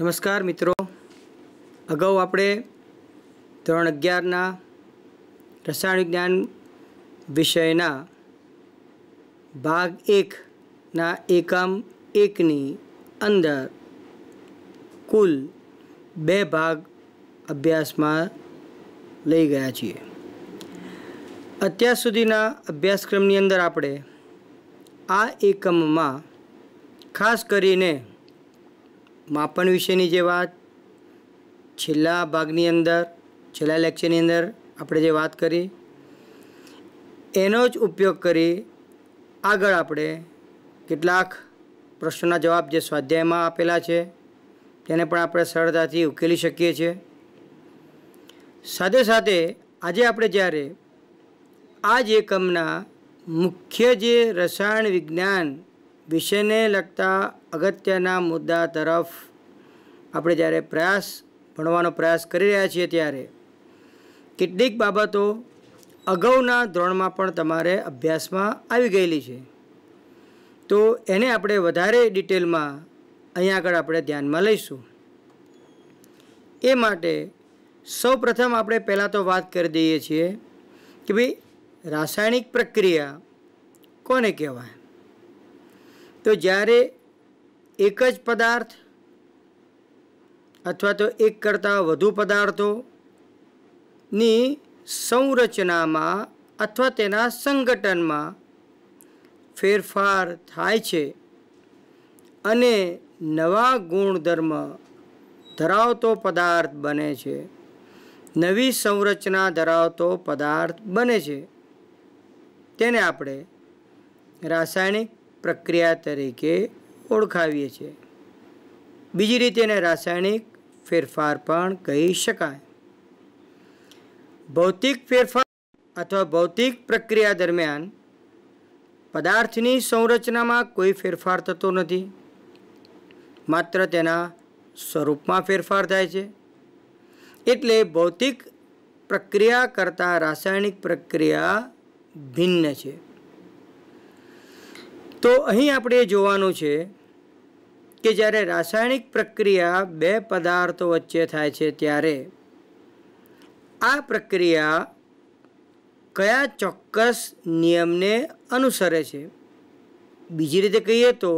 નમસ્કાર મિત્રો અગાઉ આપણે ધોરણ અગિયારના રસાયણ વિજ્ઞાન વિષયના ભાગ એકના એકમ એકની અંદર કુલ બે ભાગ અભ્યાસમાં લઈ ગયા છીએ અત્યાર સુધીના અભ્યાસક્રમની અંદર આપણે આ એકમમાં ખાસ કરીને માપન વિશેની જે વાત છેલ્લા ભાગની અંદર છેલ્લા લેક્ચરની અંદર આપણે જે વાત કરી એનો જ ઉપયોગ કરી આગળ આપણે કેટલાક પ્રશ્નોના જવાબ જે સ્વાધ્યાયમાં આપેલા છે તેને પણ આપણે સરળતાથી ઉકેલી શકીએ છીએ સાથે સાથે આજે આપણે જ્યારે આ જ એકમના મુખ્ય જે રસાયણ વિજ્ઞાન વિષયને લગતા અગત્યના મુદ્દા તરફ આપણે જ્યારે પ્રયાસ ભણવાનો પ્રયાસ કરી રહ્યા છીએ ત્યારે કેટલીક બાબતો અગાઉના ધોરણમાં પણ તમારે અભ્યાસમાં આવી ગયેલી છે તો એને આપણે વધારે ડિટેલમાં અહીંયા આગળ આપણે ધ્યાનમાં લઈશું એ માટે સૌ પ્રથમ આપણે પહેલાં તો વાત કરી દઈએ છીએ કે ભાઈ રાસાયણિક પ્રક્રિયા કોને કહેવાય તો જ્યારે એક જ પદાર્થ અથવા તો એક કરતાં વધુ પદાર્થોની સંરચનામાં અથવા તેના સંગઠનમાં ફેરફાર થાય છે અને નવા ગુણધર્મ ધરાવતો પદાર્થ બને છે નવી સંરચના ધરાવતો પદાર્થ બને છે તેને આપણે રાસાયણિક પ્રક્રિયા તરીકે ઓળખાવીએ છીએ બીજી રીતે એને રાસાયણિક ફેરફાર પણ કહી શકાય ભૌતિક ફેરફાર અથવા ભૌતિક પ્રક્રિયા દરમિયાન પદાર્થની સંરચનામાં કોઈ ફેરફાર થતો નથી માત્ર તેના સ્વરૂપમાં ફેરફાર થાય છે એટલે ભૌતિક પ્રક્રિયા કરતાં રાસાયણિક પ્રક્રિયા ભિન્ન છે તો અહીં આપણે જોવાનું છે કે જ્યારે રાસાયણિક પ્રક્રિયા બે પદાર્થો વચ્ચે થાય છે ત્યારે આ પ્રક્રિયા કયા ચોક્કસ નિયમને અનુસરે છે બીજી રીતે કહીએ તો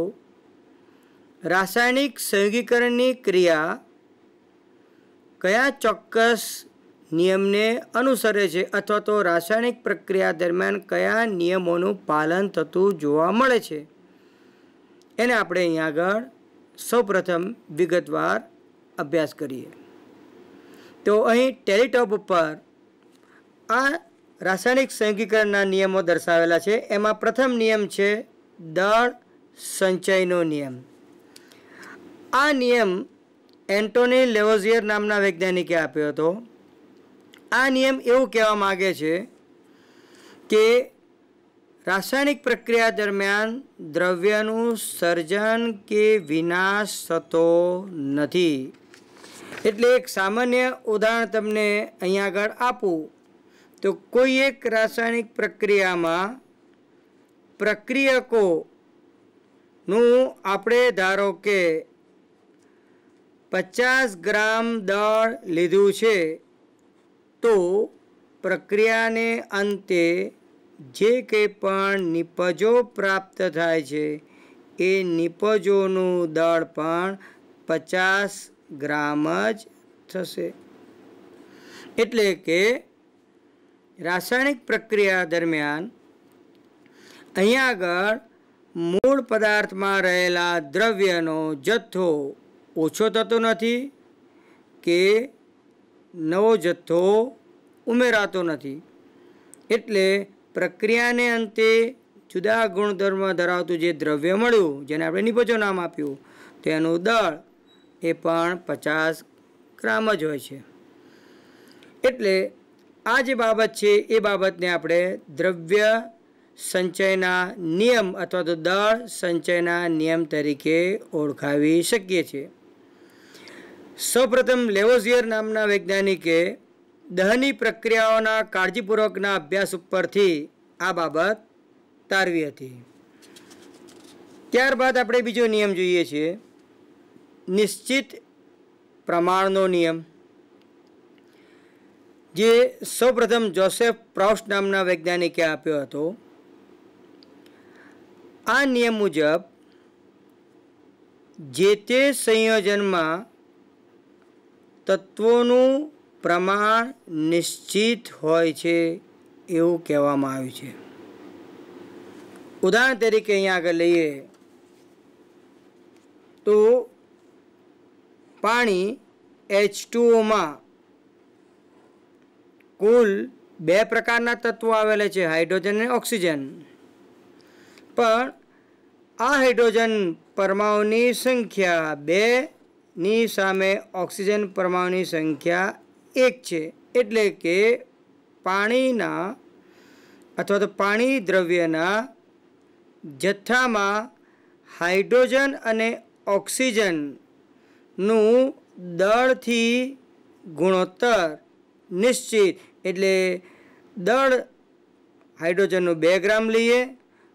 રાસાયણિક સંયોગીકરણની ક્રિયા કયા ચોક્કસ નિયમને અનુસરે છે અથવા તો રાસાયણિક પ્રક્રિયા દરમિયાન કયા નિયમોનું પાલન થતું જોવા મળે છે એને આપણે અહીં આગળ સૌપ્રથમ વિગતવાર અભ્યાસ કરીએ તો અહીં ટેલિટોપ ઉપર આ રાસાયણિક સંઘીકરણના નિયમો દર્શાવેલા છે એમાં પ્રથમ નિયમ છે દળ સંચયનો નિયમ આ નિયમ એન્ટોની લેવોઝિયર નામના વૈજ્ઞાનિકે આપ્યો હતો આ નિયમ એવું કહેવા માગે છે કે રાસાયણિક પ્રક્રિયા દરમિયાન દ્રવ્યનું સર્જન કે વિનાશ થતો નથી એટલે એક સામાન્ય ઉદાહરણ તમને અહીંયા આગળ આપું તો કોઈ એક રાસાયણિક પ્રક્રિયામાં પ્રક્રિયકોનું આપણે ધારો કે પચાસ ગ્રામ દળ લીધું છે તો પ્રક્રિયાને અંતે જે કંઈ પણ નિપજો પ્રાપ્ત થાય છે એ નિપજોનું દળ પણ પચાસ ગ્રામ જ થશે એટલે કે રાસાયણિક પ્રક્રિયા દરમિયાન અહીંયા આગળ મૂળ પદાર્થમાં રહેલા દ્રવ્યનો જથ્થો ઓછો થતો નથી કે નવો જથ્થો ઉમેરાતો નથી એટલે પ્રક્રિયાને અંતે જુદા ગુણધર્મ ધરાવતું જે દ્રવ્ય મળ્યું જેને આપણે નિપજો નામ આપ્યું તેનું દળ એ પણ પચાસ ગ્રામ જ હોય છે એટલે આ જે બાબત છે એ બાબતને આપણે દ્રવ્ય સંચયના નિયમ અથવા તો દળ સંચયના નિયમ તરીકે ઓળખાવી શકીએ છીએ સૌપ્રથમ લેવોઝિયર નામના વૈજ્ઞાનિકે દહની પ્રક્રિયાઓના કાળજીપૂર્વકના અભ્યાસ ઉપરથી આ બાબત તારવી હતી ત્યારબાદ આપણે બીજો નિયમ જોઈએ છીએ નિશ્ચિત પ્રમાણનો નિયમ જે સૌપ્રથમ જોસેફ પ્રાઉસ નામના વૈજ્ઞાનિકે આપ્યો હતો આ નિયમ મુજબ જે તે સંયોજનમાં તત્વોનું પ્રમાણ નિશ્ચિત હોય છે એવું કહેવામાં આવ્યું છે ઉદાહરણ તરીકે અહીંયા આગળ લઈએ તો પાણી એચ ટુઓમાં કુલ બે પ્રકારના તત્વો આવેલા છે હાઇડ્રોજન અને ઓક્સિજન પણ આ હાઇડ્રોજન પરમાણુની સંખ્યા બેની સામે ઓક્સિજન પરમાણુની સંખ્યા એક છે એટલે કે પાણીના અથવા તો પાણી દ્રવ્યના જથ્થામાં હાઇડ્રોજન અને ઓક્સિજનનું દળથી ગુણોત્તર નિશ્ચિત એટલે દળ હાઇડ્રોજનનું બે ગ્રામ લઈએ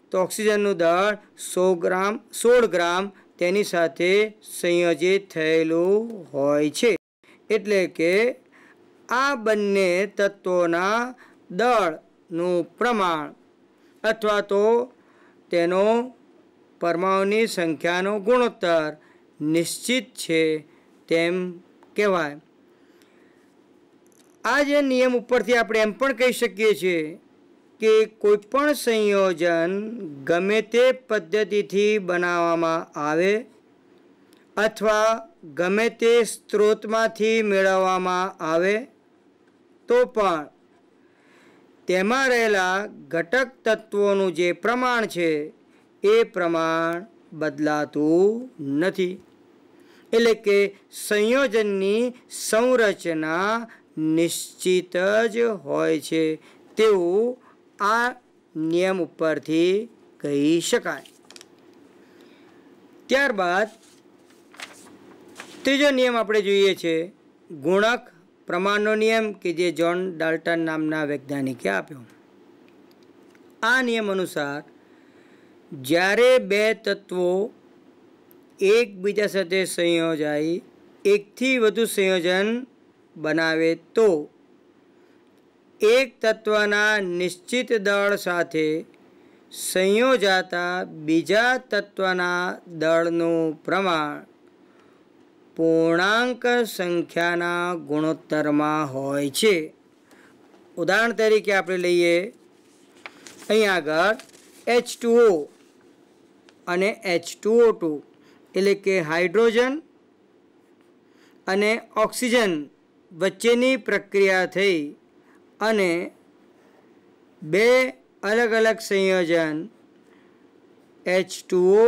તો ઓક્સિજનનું દળ સો ગ્રામ સોળ ગ્રામ તેની સાથે સંયોજિત થયેલું હોય છે એટલે કે આ બંને તત્વોના દળનું પ્રમાણ અથવા તો તેનો પરમાણુની સંખ્યાનો ગુણોત્તર નિશ્ચિત છે તેમ કહેવાય આ જે નિયમ ઉપરથી આપણે એમ પણ કહી શકીએ છીએ કે કોઈપણ સંયોજન ગમે તે પદ્ધતિથી બનાવવામાં આવે અથવા ગમે તે સ્ત્રોતમાંથી મેળવવામાં આવે તો પણ તેમાં રહેલા ઘટક તત્વોનું જે પ્રમાણ છે એ પ્રમાણ બદલાતું નથી એટલે કે સંયોજનની સંરચના નિશ્ચિત જ હોય છે તેવું આ નિયમ ઉપરથી કહી શકાય ત્યારબાદ ત્રીજો નિયમ આપણે જોઈએ છે ગુણક પ્રમાણનો નિયમ કે જે જ્હોન ડાલ્ટન નામના વૈજ્ઞાનિકે આપ્યો આ નિયમ અનુસાર જ્યારે બે તત્વો એકબીજા સાથે સંયોજાય એકથી વધુ સંયોજન બનાવે તો એક તત્વના નિશ્ચિત દળ સાથે સંયોજાતા બીજા તત્વના દળનું પ્રમાણ પૂર્ણાંક સંખ્યાના ગુણોત્તરમાં હોય છે ઉદાહરણ તરીકે આપણે લઈએ અહીં આગળ એચ અને એચ એટલે કે હાઇડ્રોજન અને ઓક્સિજન વચ્ચેની પ્રક્રિયા થઈ અને બે અલગ અલગ સંયોજન એચ ટુઓ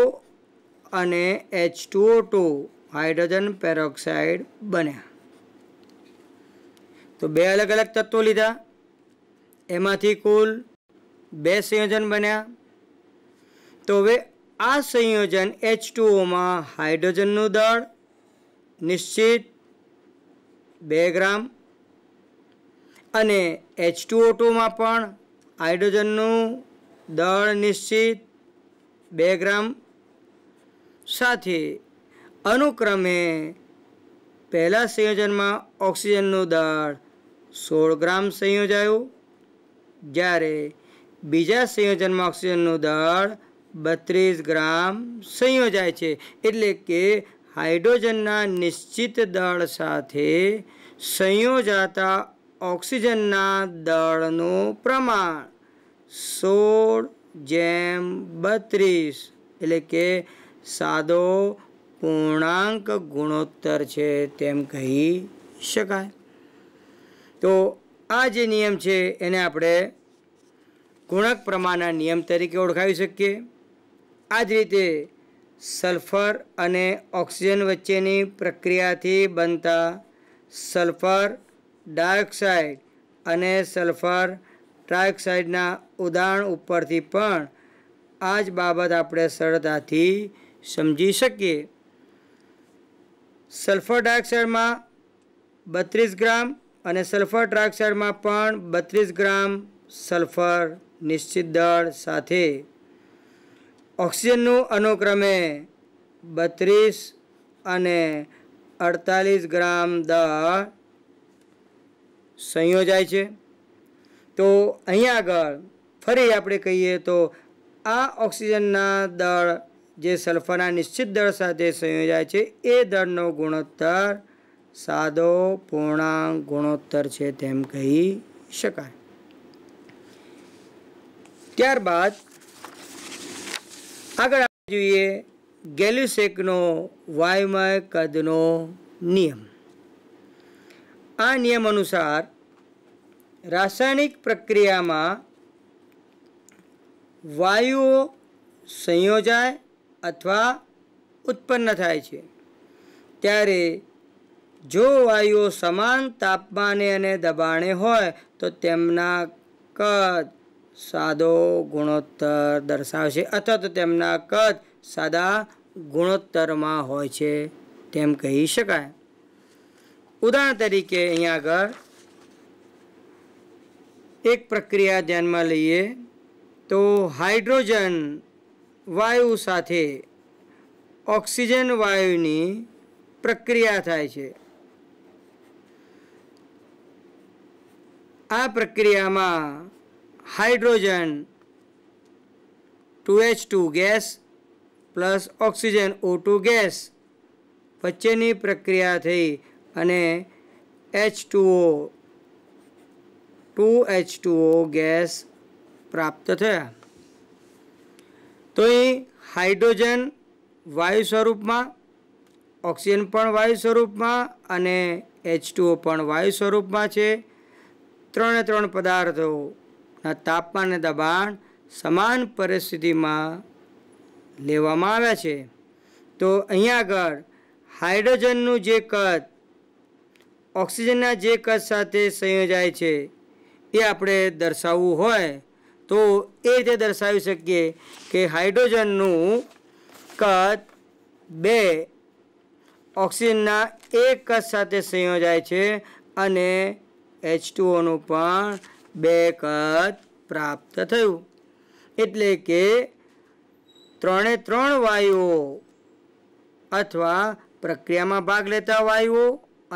અને H two O two hydrogen peroxide બન્યા તો બે અલગ અલગ તત્વો લીધા એમાંથી કુલ બે સંયોજન બન્યા તો હવે આ સંયોજન એચ ટુઓમાં હાઇડ્રોજનનું દળ નિશ્ચિત બે ગ્રામ અને એચ ટુ ટુમાં પણ હાઇડ્રોજનનું દળ નિશ્ચિત બે ગ્રામ સાથે અનુક્રમે પહેલા સંયોજનમાં ઓક્સિજનનું દળ સોળ ગ્રામ સંયોજાયું જ્યારે બીજા સંયોજનમાં ઓક્સિજનનું દળ બત્રીસ ગ્રામ સંયોજાય છે એટલે કે હાઇડ્રોજનના નિશ્ચિત દળ સાથે સંયોજાતા ઓક્સિજનના દળનું પ્રમાણ સોળ જેમ બત્રીસ એટલે કે સાદો પૂર્ણાંક ગુણોત્તર છે તેમ કહી શકાય તો આ જે નિયમ છે એને આપણે ગુણક પ્રમાણના નિયમ તરીકે ઓળખાવી શકીએ આ જ રીતે સલ્ફર અને ઓક્સિજન વચ્ચેની પ્રક્રિયાથી બનતા સલ્ફર ડાયોક્સાઇડ અને સલ્ફર ટ્રાયોક્સાઇડના ઉદાહરણ ઉપરથી પણ આ જ બાબત આપણે સરળતાથી સમજી શકીએ સલ્ફર ડાયોક્સાઇડમાં બત્રીસ ગ્રામ અને સલ્ફર ટ્રાયોક્સાઇડમાં પણ બત્રીસ ગ્રામ સલ્ફર નિશ્ચિત દળ સાથે ઓક્સિજનનું અનુક્રમે બત્રીસ અને અડતાલીસ ગ્રામ દળ સંયોજાય છે તો અહીંયા આગળ ફરી આપણે કહીએ તો આ ઓક્સિજનના દળ જે સલ્ફરના નિશ્ચિત દળ સાથે સંયોજાય છે એ દળનો ગુણોત્તર સાદો પૂર્ણાંક ગુણોત્તર છે તેમ કહી શકાય ત્યારબાદ આગળ જોઈએ ગેલ્યુસેકનો વાયુમય કદનો નિયમ આ નિયમ અનુસાર રાસાયણિક પ્રક્રિયામાં વાયુઓ સંયોજાય અથવા ઉત્પન્ન થાય છે ત્યારે જો વાયુઓ સમાન તાપમાને અને દબાણે હોય તો તેમના કદ સાદો ગુણોત્તર દર્શાવશે અથવા તો તેમના કદ સાદા ગુણોત્તરમાં હોય છે તેમ કહી શકાય ઉદાહરણ તરીકે અહીંયા આગળ એક પ્રક્રિયા ધ્યાનમાં લઈએ તો હાઇડ્રોજન વાયુ સાથે ઓક્સિજન વાયુની પ્રક્રિયા થાય છે આ પ્રક્રિયામાં hydrogen two H two gas plus oxygen O two gas વચ્ચેની પ્રક્રિયા થઈ અને H two O two H two O gas પ્રાપ્ત થયા તો એ હાઇડ્રોજન વાયુ સ્વરૂપમાં ઓક્સિજન પણ વાયુ સ્વરૂપમાં અને એચ પણ વાયુ સ્વરૂપમાં છે ત્રણે ત્રણ પદાર્થોના તાપમાન અને દબાણ સમાન પરિસ્થિતિમાં લેવામાં આવ્યા છે તો અહીંયા આગળ હાઇડ્રોજનનું જે કદ ઓક્સિજનના જે કદ સાથે સંયોજાય છે એ આપણે દર્શાવવું હોય તો એ રીતે દર્શાવી શકીએ કે હાઇડ્રોજનનું કદ બે ઓક્સિજનના એક કદ સાથે સંયોજાય છે અને એચ ટુઓનું પણ બે કદ પ્રાપ્ત થયું એટલે કે ત્રણે ત્રણ વાયુઓ અથવા પ્રક્રિયામાં ભાગ લેતા વાયુઓ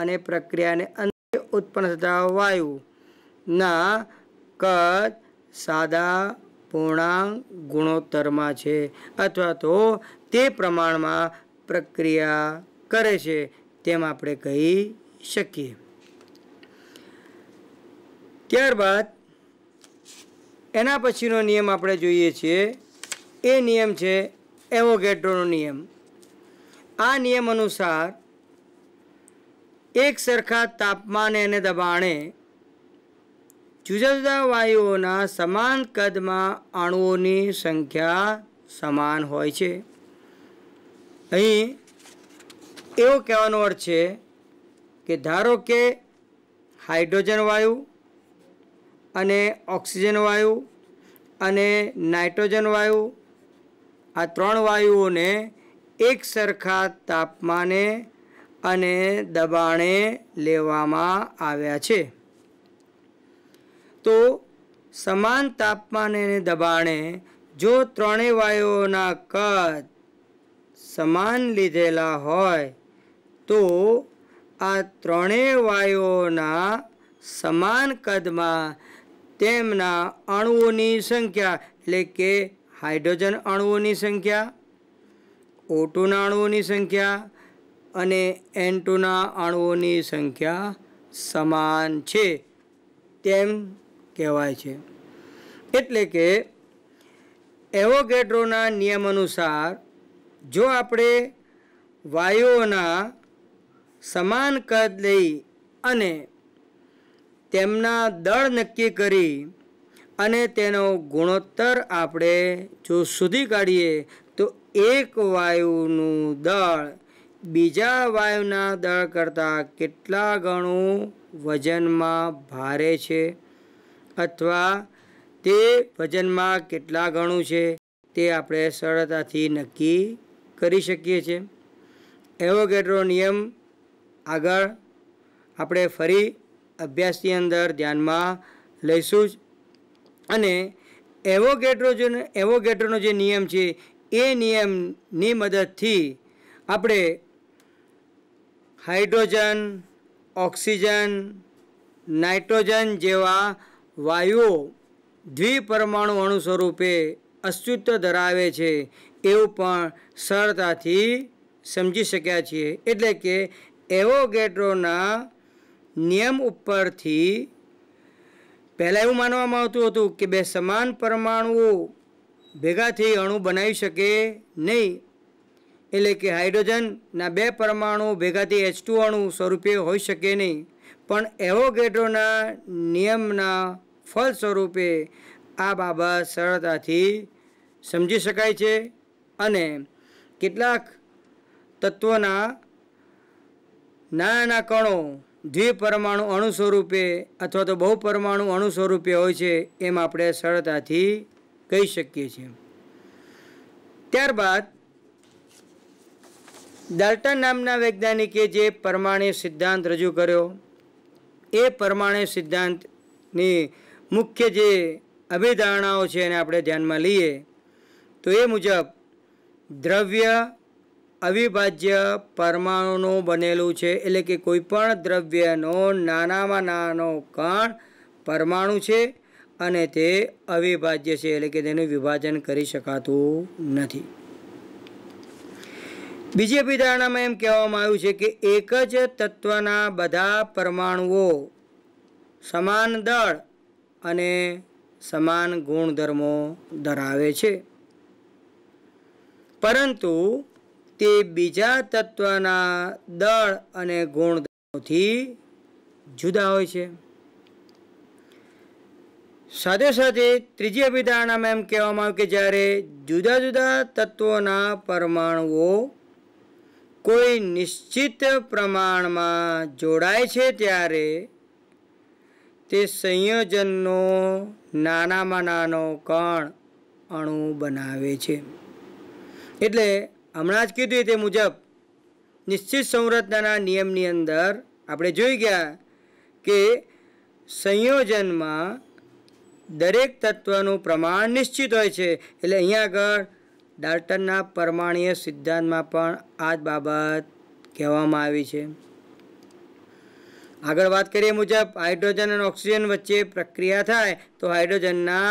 અને પ્રક્રિયાને અંતે ઉત્પન્ન થતા વાયુના કદ સાદા પૂર્ણાંક ગુણોત્તરમાં છે અથવા તો તે પ્રમાણમાં પ્રક્રિયા કરે છે તેમ આપણે કહી શકીએ ત્યારબાદ એના પછીનો નિયમ આપણે જોઈએ છીએ એ નિયમ છે એવોગેટ્રોનો નિયમ આ નિયમ અનુસાર એક સરખા તાપમાને અને દબાણે જુદા જુદા વાયુઓના સમાન કદમાં અણુઓની સંખ્યા સમાન હોય છે અહીં એવો કહેવાનો અર્થ છે કે ધારો કે હાઇડ્રોજન વાયુ અને ઓક્સિજન વાયુ અને નાઇટ્રોજન વાયુ આ ત્રણ વાયુઓને એક સરખા તાપમાને અને દબાણે લેવામાં આવ્યા છે તો સમાન તાપમાન અને દબાણે જો ત્રણેય વાયુઓના કદ સમાન લીધેલા હોય તો આ ત્રણેય વાયુઓના સમાન કદમાં તેમના અણુઓની સંખ્યા એટલે કે હાઇડ્રોજન અણુઓની સંખ્યા ઓટુના અણુઓની સંખ્યા અને એન્ટુના અણુઓની સંખ્યા સમાન છે તેમ કહેવાય છે એટલે કે એવોગેડ્રોના નિયમ અનુસાર જો આપણે વાયુઓના સમાન કદ લઈ અને તેમના દળ નક્કી કરી અને તેનો ગુણોત્તર આપણે જો શોધી કાઢીએ તો એક વાયુનું દળ બીજા વાયુના દળ કરતાં કેટલા ગણું વજનમાં ભારે છે અથવા તે વજનમાં કેટલા ગણું છે તે આપણે સરળતાથી નક્કી કરી શકીએ છીએ એવોગેડ્રો નિયમ આગળ આપણે ફરી અભ્યાસની અંદર ધ્યાનમાં લઈશું જ અને એવોગેડ્રો જે એવોગેડ્રોનો જે નિયમ છે એ નિયમની મદદથી આપણે હાઇડ્રોજન ઓક્સિજન નાઇટ્રોજન જેવા વાયુઓ દ્વિપરમાણુ અણુ સ્વરૂપે અસ્તિત્વ ધરાવે છે એવું પણ સરળતાથી સમજી શક્યા છીએ એટલે કે એવોગેટ્રોના નિયમ ઉપરથી પહેલાં એવું માનવામાં આવતું હતું કે બે સમાન પરમાણુઓ ભેગાથી અણુ બનાવી શકે નહીં એટલે કે હાઇડ્રોજનના બે પરમાણુ ભેગાથી એચ ટુ અણુ સ્વરૂપે હોઈ શકે નહીં પણ એવોગેટ્રોના નિયમના ફળ સ્વરૂપે આ બાબત સરળતાથી સમજી શકાય છે અને કેટલાક તત્વોના નાના કણો દ્વિપરમાણુ અણુ સ્વરૂપે અથવા તો બહુપરમાણુ અણુ સ્વરૂપે હોય છે એમ આપણે સરળતાથી કહી શકીએ છીએ ત્યારબાદ ડાલ્ટન નામના વૈજ્ઞાનિકે જે પરમાણુ સિદ્ધાંત રજૂ કર્યો એ પરમાણુ સિદ્ધાંતની મુખ્ય જે અભિધારણાઓ છે એને આપણે ધ્યાનમાં લઈએ તો એ મુજબ દ્રવ્ય અવિભાજ્ય પરમાણુનું બનેલું છે એટલે કે કોઈપણ દ્રવ્યનો નાનામાં નાનો કણ પરમાણુ છે અને તે અવિભાજ્ય છે એટલે કે તેનું વિભાજન કરી શકાતું નથી બીજી અભિધારણામાં એમ કહેવામાં આવ્યું છે કે એક જ તત્વના બધા પરમાણુઓ સમાન દળ અને સમાન ગુણધર્મો ધરાવે છે પરંતુ તે બીજા તત્વના દળ અને ગુણધર્મોથી જુદા હોય છે સાથે સાથે ત્રીજી અભિધારણામાં એમ કહેવામાં આવ્યું કે જ્યારે જુદા જુદા તત્વોના પરમાણુઓ કોઈ નિશ્ચિત પ્રમાણમાં જોડાય છે ત્યારે તે સંયોજનનો નાનામાં નાનો કણ અણુ બનાવે છે એટલે હમણાં જ કીધું તે મુજબ નિશ્ચિત સંરચનાના નિયમની અંદર આપણે જોઈ ગયા કે સંયોજનમાં દરેક તત્વનું પ્રમાણ નિશ્ચિત હોય છે એટલે અહીંયા આગળ ડાલ્ટનના પરમાણીય સિદ્ધાંતમાં પણ આ જ બાબત કહેવામાં આવી છે આગળ વાત કરીએ મુજબ હાઇડ્રોજન અને ઓક્સિજન વચ્ચે પ્રક્રિયા થાય તો હાઇડ્રોજનના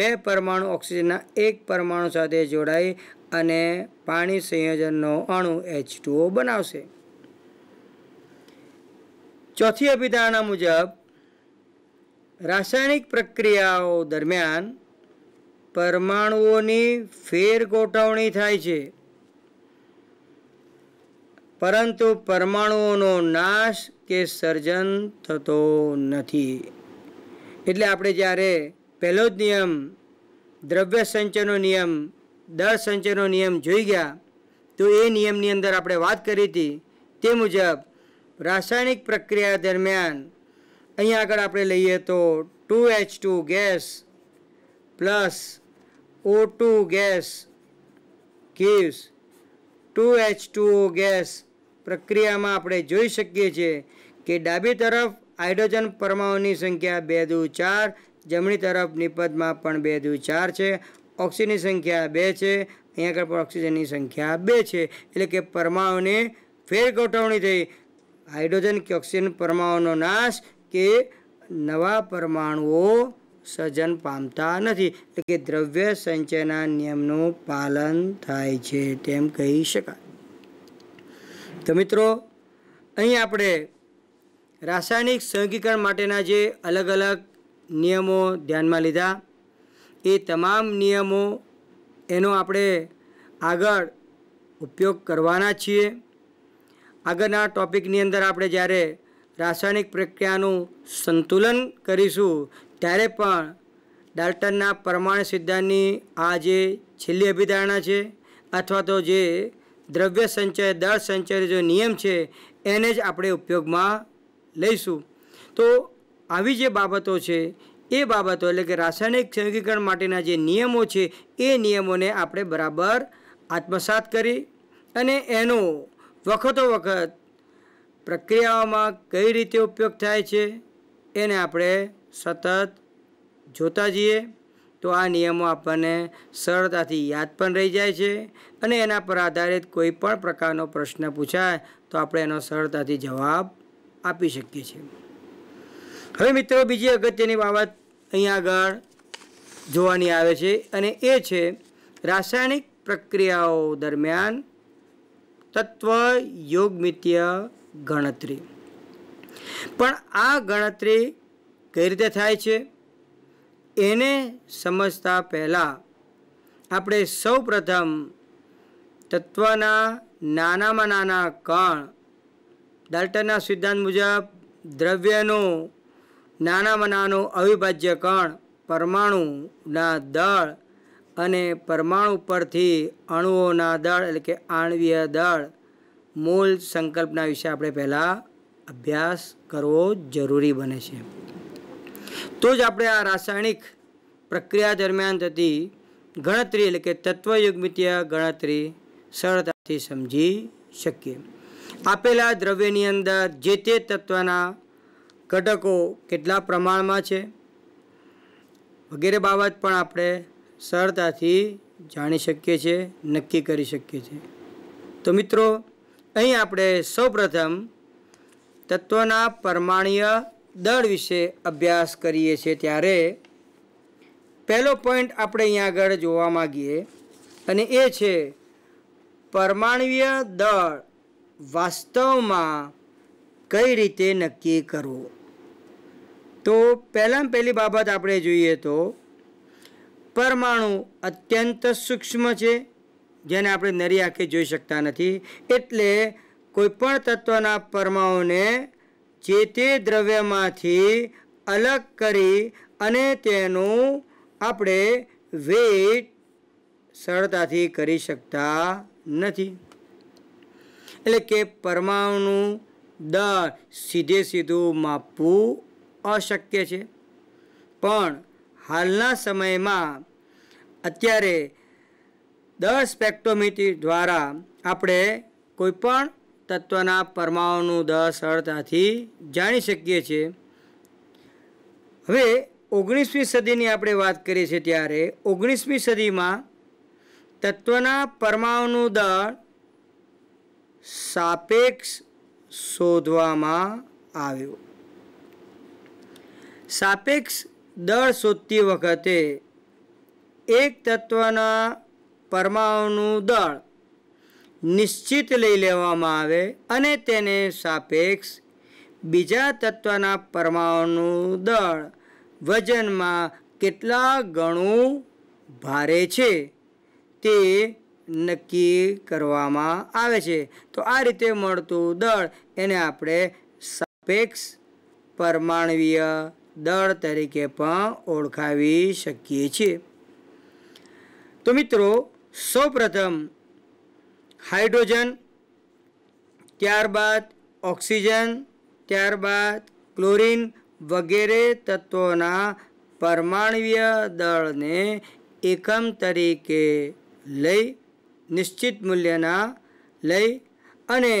બે પરમાણુ ઓક્સિજનના એક પરમાણુ સાથે જોડાય અને પાણી સંયોજનનો અણુ એચ બનાવશે ચોથી અભિધારણા મુજબ રાસાયણિક પ્રક્રિયાઓ દરમિયાન પરમાણુઓની ફેર ગોઠવણી થાય છે પરંતુ પરમાણુઓનો નાશ કે સર્જન થતો નથી એટલે આપણે જ્યારે પહેલો જ નિયમ દ્રવ્ય સંચયનો નિયમ દર સંચયનો નિયમ જોઈ ગયા તો એ નિયમની અંદર આપણે વાત કરી હતી તે મુજબ રાસાયણિક પ્રક્રિયા દરમિયાન અહીંયા આગળ આપણે લઈએ તો two H two gas plus O two gas gives two H two gas પ્રક્રિયામાં આપણે જોઈ શકીએ છીએ કે ડાબી તરફ હાઇડ્રોજન પરમાણુની સંખ્યા બે દુ ચાર જમણી તરફ નિપદમાં પણ બે દુ ચાર છે ઓક્સિજનની સંખ્યા બે છે અહીંયા આગળ પણ ઓક્સિજનની સંખ્યા બે છે એટલે કે પરમાણુની ફેર થઈ હાઇડ્રોજન કે ઓક્સિજન પરમાણુનો નાશ કે નવા પરમાણુઓ સર્જન પામતા નથી એટલે કે દ્રવ્ય સંચયના નિયમનું પાલન થાય છે તેમ કહી શકાય તો મિત્રો અહીં આપણે રાસાયણિક સંગીકરણ માટેના જે અલગ અલગ નિયમો ધ્યાનમાં લીધા એ તમામ નિયમો એનો આપણે આગળ ઉપયોગ કરવાના છીએ આગળના ટૉપિકની અંદર આપણે જ્યારે રાસાયણિક પ્રક્રિયાનું સંતુલન કરીશું ત્યારે પણ ડાલ્ટનના પરમાણુ સિદ્ધાંતની આ જે છેલ્લી અભિધારણા છે અથવા તો જે દ્રવ્ય સંચય દર સંચયનો જે નિયમ છે એને જ આપણે ઉપયોગમાં લઈશું તો આવી જે બાબતો છે એ બાબતો એટલે કે રાસાયણિક સંયોગીકરણ માટેના જે નિયમો છે એ નિયમોને આપણે બરાબર આત્મસાત કરી અને એનો વખતો વખત પ્રક્રિયાઓમાં કઈ રીતે ઉપયોગ થાય છે એને આપણે સતત જોતા જઈએ તો આ નિયમો આપણને સરળતાથી યાદ પણ રહી જાય છે અને એના પર આધારિત કોઈ પણ પ્રકારનો પ્રશ્ન પૂછાય તો આપણે એનો સરળતાથી જવાબ આપી શકીએ છીએ હવે મિત્રો બીજી અગત્યની બાબત અહીંયા આગળ જોવાની આવે છે અને એ છે રાસાયણિક પ્રક્રિયાઓ દરમિયાન તત્વ યોગમિત્ય ગણતરી પણ આ ગણતરી કઈ રીતે થાય છે એને સમજતા પહેલાં આપણે સૌ પ્રથમ તત્વના નાનામાં નાના કણ ડાલ્ટનના સિદ્ધાંત મુજબ દ્રવ્યનો નાનામાં નાનો અવિભાજ્ય કણ પરમાણુના દળ અને પરમાણુ પરથી અણુઓના દળ એટલે કે આણવીય દળ મૂળ સંકલ્પના વિશે આપણે પહેલાં અભ્યાસ કરવો જરૂરી બને છે તો જ આપણે આ રાસાયણિક પ્રક્રિયા દરમિયાન થતી ગણતરી એટલે કે તત્વયુગમિતીય ગણતરી સરળતાથી સમજી શકીએ આપેલા દ્રવ્યની અંદર જે તે તત્વના ઘટકો કેટલા પ્રમાણમાં છે વગેરે બાબત પણ આપણે સરળતાથી જાણી શકીએ છીએ નક્કી કરી શકીએ છીએ તો મિત્રો અહીં આપણે સૌપ્રથમ તત્વના પરમાણીય દળ વિશે અભ્યાસ કરીએ છીએ ત્યારે પહેલો પોઈન્ટ આપણે અહીંયા આગળ જોવા માગીએ અને એ છે પરમાણવીય દળ વાસ્તવમાં કઈ રીતે નક્કી કરવું તો પહેલાં પહેલી બાબત આપણે જોઈએ તો પરમાણુ અત્યંત સૂક્ષ્મ છે જેને આપણે નરી આંખે જોઈ શકતા નથી એટલે કોઈપણ તત્વના પરમાણુને જે તે દ્રવ્યમાંથી અલગ કરી અને તેનું આપણે વેટ સરળતાથી કરી શકતા નથી એટલે કે પરમાણુનું દળ સીધે સીધું માપવું અશક્ય છે પણ હાલના સમયમાં અત્યારે દર સ્પેક્ટ્રોમિટી દ્વારા આપણે કોઈપણ તત્વના પરમાણુનું દળ સરળતાથી જાણી શકીએ છીએ હવે ઓગણીસમી સદીની આપણે વાત કરીએ છીએ ત્યારે ઓગણીસમી સદીમાં તત્વના પરમાણુનું દળ સાપેક્ષ શોધવામાં આવ્યો સાપેક્ષ દળ શોધતી વખતે એક તત્વના પરમાણુનું દળ નિશ્ચિત લઈ લેવામાં આવે અને તેને સાપેક્ષ બીજા તત્વના પરમાણુનું દળ વજનમાં કેટલા ગણું ભારે છે તે નક્કી કરવામાં આવે છે તો આ રીતે મળતું દળ એને આપણે સાપેક્ષ પરમાણવીય દળ તરીકે પણ ઓળખાવી શકીએ છીએ તો મિત્રો સૌપ્રથમ હાઇડ્રોજન ત્યારબાદ ઓક્સિજન ત્યારબાદ ક્લોરીન વગેરે તત્વોના પરમાણવીય દળને એકમ તરીકે લઈ નિશ્ચિત મૂલ્યના લઈ અને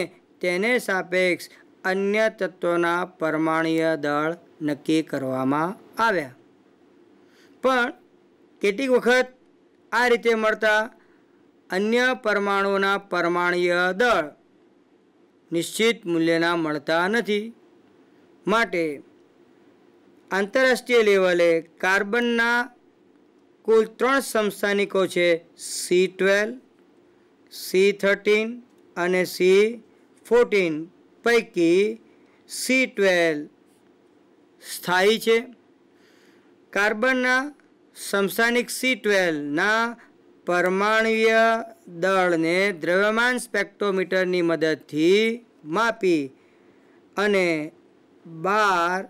તેને સાપેક્ષ અન્ય તત્વોના પરમાણીય દળ નક્કી કરવામાં આવ્યા પણ કેટલીક વખત આ રીતે મળતા અન્ય પરમાણુઓના પરમાણીય દળ નિશ્ચિત મૂલ્યના મળતા નથી માટે આંતરરાષ્ટ્રીય લેવલે કાર્બનના કુલ ત્રણ સમસ્થાનિકો છે સી ટ્વેલ્વ સી થર્ટીન અને સી ફોર્ટીન પૈકી સી ટ્વેલ સ્થાયી છે કાર્બનના સમસાનિક સી ટ્વેલના પરમાણ્વીય દળને દ્રવ્યમાન સ્પેક્ટ્રોમીટરની મદદથી માપી અને બાર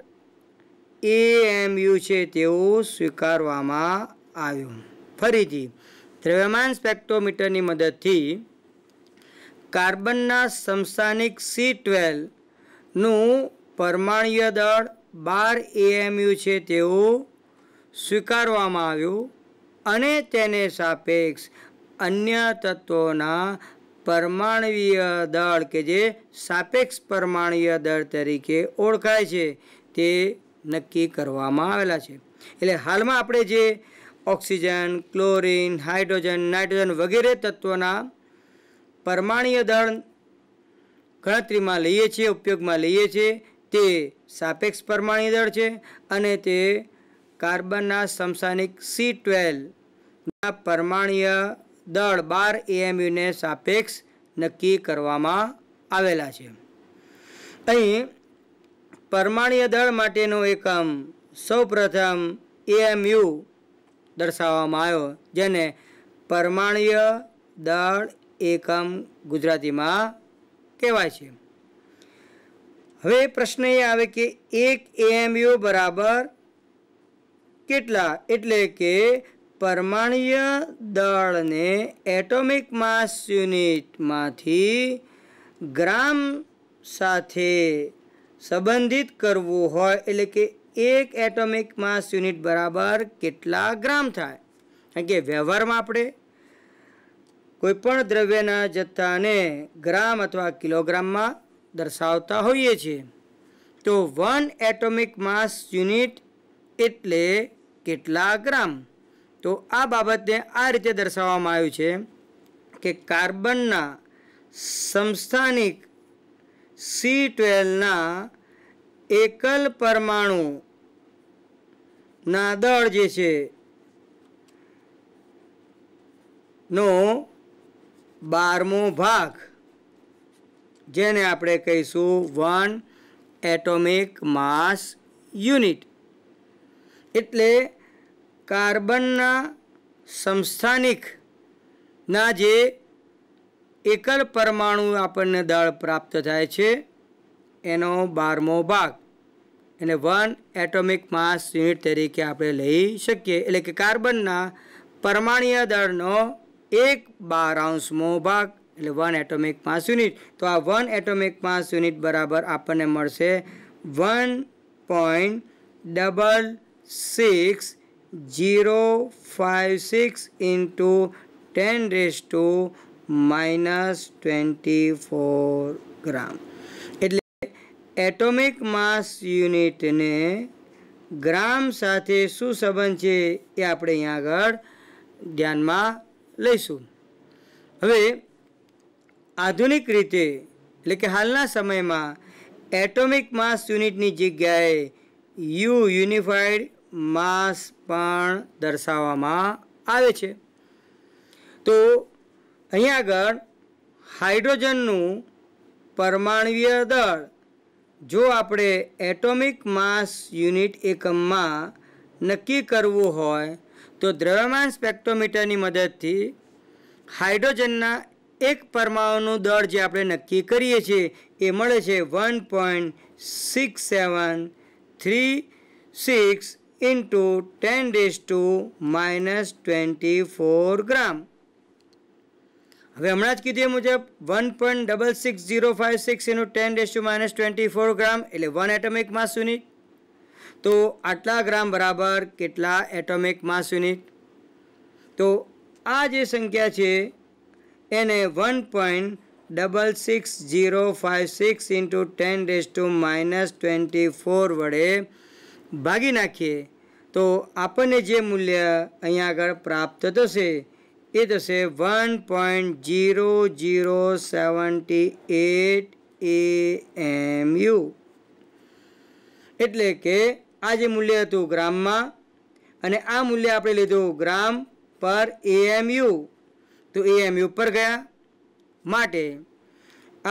એ એમ યુ છે તેવું સ્વીકારવામાં આવ્યું ફરીથી દ્રવ્યમાન સ્પેક્ટ્રોમીટરની મદદથી કાર્બનના સમસાનિક સી ટ્વેલ્વનું પરમાણીય દળ બાર એએમયુ છે તેવું સ્વીકારવામાં આવ્યું અને તેને સાપેક્ષ અન્ય તત્વોના પરમાણવીય દળ કે જે સાપેક્ષ પરમાણીય દળ તરીકે ઓળખાય છે તે નક્કી કરવામાં આવેલા છે એટલે હાલમાં આપણે જે ઓક્સિજન ક્લોરીન હાઇડ્રોજન નાઇટ્રોજન વગેરે તત્વોના પરમાણીય દળ ગણતરીમાં લઈએ છીએ ઉપયોગમાં લઈએ છીએ તે સાપેક્ષ પરમાણીય દળ છે અને તે કાર્બનના સમસાનિક સી ટ્વેલ્વના પરમાણીય દળ બાર એએમયુને સાપેક્ષ નક્કી કરવામાં આવેલા છે અહીં પરમાણીય દળ માટેનો એકમ સૌપ્રથમ એએમયુ દર્શાવવામાં આવ્યો જેને પરમાણીય દળ એકમ ગુજરાતીમાં કહેવાય છે હવે પ્રશ્ન એ આવે કે એક એએમયુ બરાબર કેટલા એટલે કે પરમાણીય દળને એટોમિક માસ યુનિટમાંથી ગ્રામ સાથે સંબંધિત કરવું હોય એટલે કે એક એટોમિક માસ યુનિટ બરાબર કેટલા ગ્રામ થાય કારણ કે વ્યવહારમાં આપણે કોઈપણ દ્રવ્યના જથ્થાને ગ્રામ અથવા કિલોગ્રામમાં દર્શાવતા હોઈએ છીએ તો વન એટોમિક માસ યુનિટ એટલે કેટલા ગ્રામ તો આ બાબતને આ રીતે દર્શાવવામાં આવ્યું છે કે કાર્બનના સંસ્થાનિક સી ટ્વેલ્વના એકલ પરમાણુ ના દળ જે છે નો બારમો ભાગ જેને આપણે કહીશું વન એટોમિક માસ યુનિટ એટલે કાર્બનના સંસ્થાનિકના જે એકલ પરમાણુ આપણને દળ પ્રાપ્ત થાય છે એનો બારમો ભાગ એને વન એટોમિક માસ યુનિટ તરીકે આપણે લઈ શકીએ એટલે કે કાર્બનના પરમાણીય દળનો એક બારાંશમો ભાગ એટલે વન એટોમિક માસ યુનિટ તો આ વન એટોમિક માસ યુનિટ બરાબર આપણને મળશે one point double six zero five six into ten raise to minus twenty four gram atomic mass યુનિટને ગ્રામ સાથે શું સંબંધ છે એ આપણે અહીંયા આગળ ધ્યાનમાં લઈશું હવે આધુનિક રીતે એટલે કે હાલના સમયમાં એટોમિક માસ યુનિટની જગ્યાએ યુ યુનિફાઈડ માસ પણ દર્શાવવામાં આવે છે તો અહીં આગળ હાઇડ્રોજનનું પરમાણવીય દળ જો આપણે એટોમિક માસ યુનિટ એકમમાં નક્કી કરવું હોય તો દ્રવ્યમાન સ્પેક્ટ્રોમીટરની મદદથી હાઇડ્રોજનના એક પરમાણુનું દળ જે આપણે નક્કી કરીએ છીએ એ મળે છે one point six seven three six into ten raise to minus twenty four gram હવે હમણાં જ કીધી મુજબ one point double six zero five six એનું ten dash to minus twenty four gram એટલે વન એટોમિક માસ યુનિટ તો આટલા ગ્રામ બરાબર કેટલા એટોમિક માસ યુનિટ તો આ જે સંખ્યા છે એને one point double six zero five six into ten raise to minus twenty four વડે ભાગી નાખીએ તો આપણને જે મૂલ્ય અહીંયા આગળ પ્રાપ્ત થશે એ થશે one point zero zero seventy eight A M U એટલે કે આ જે મૂલ્ય હતું ગ્રામમાં અને આ મૂલ્ય આપણે લીધું ગ્રામ પર એએમયુ તો એએમયુ પર ગયા માટે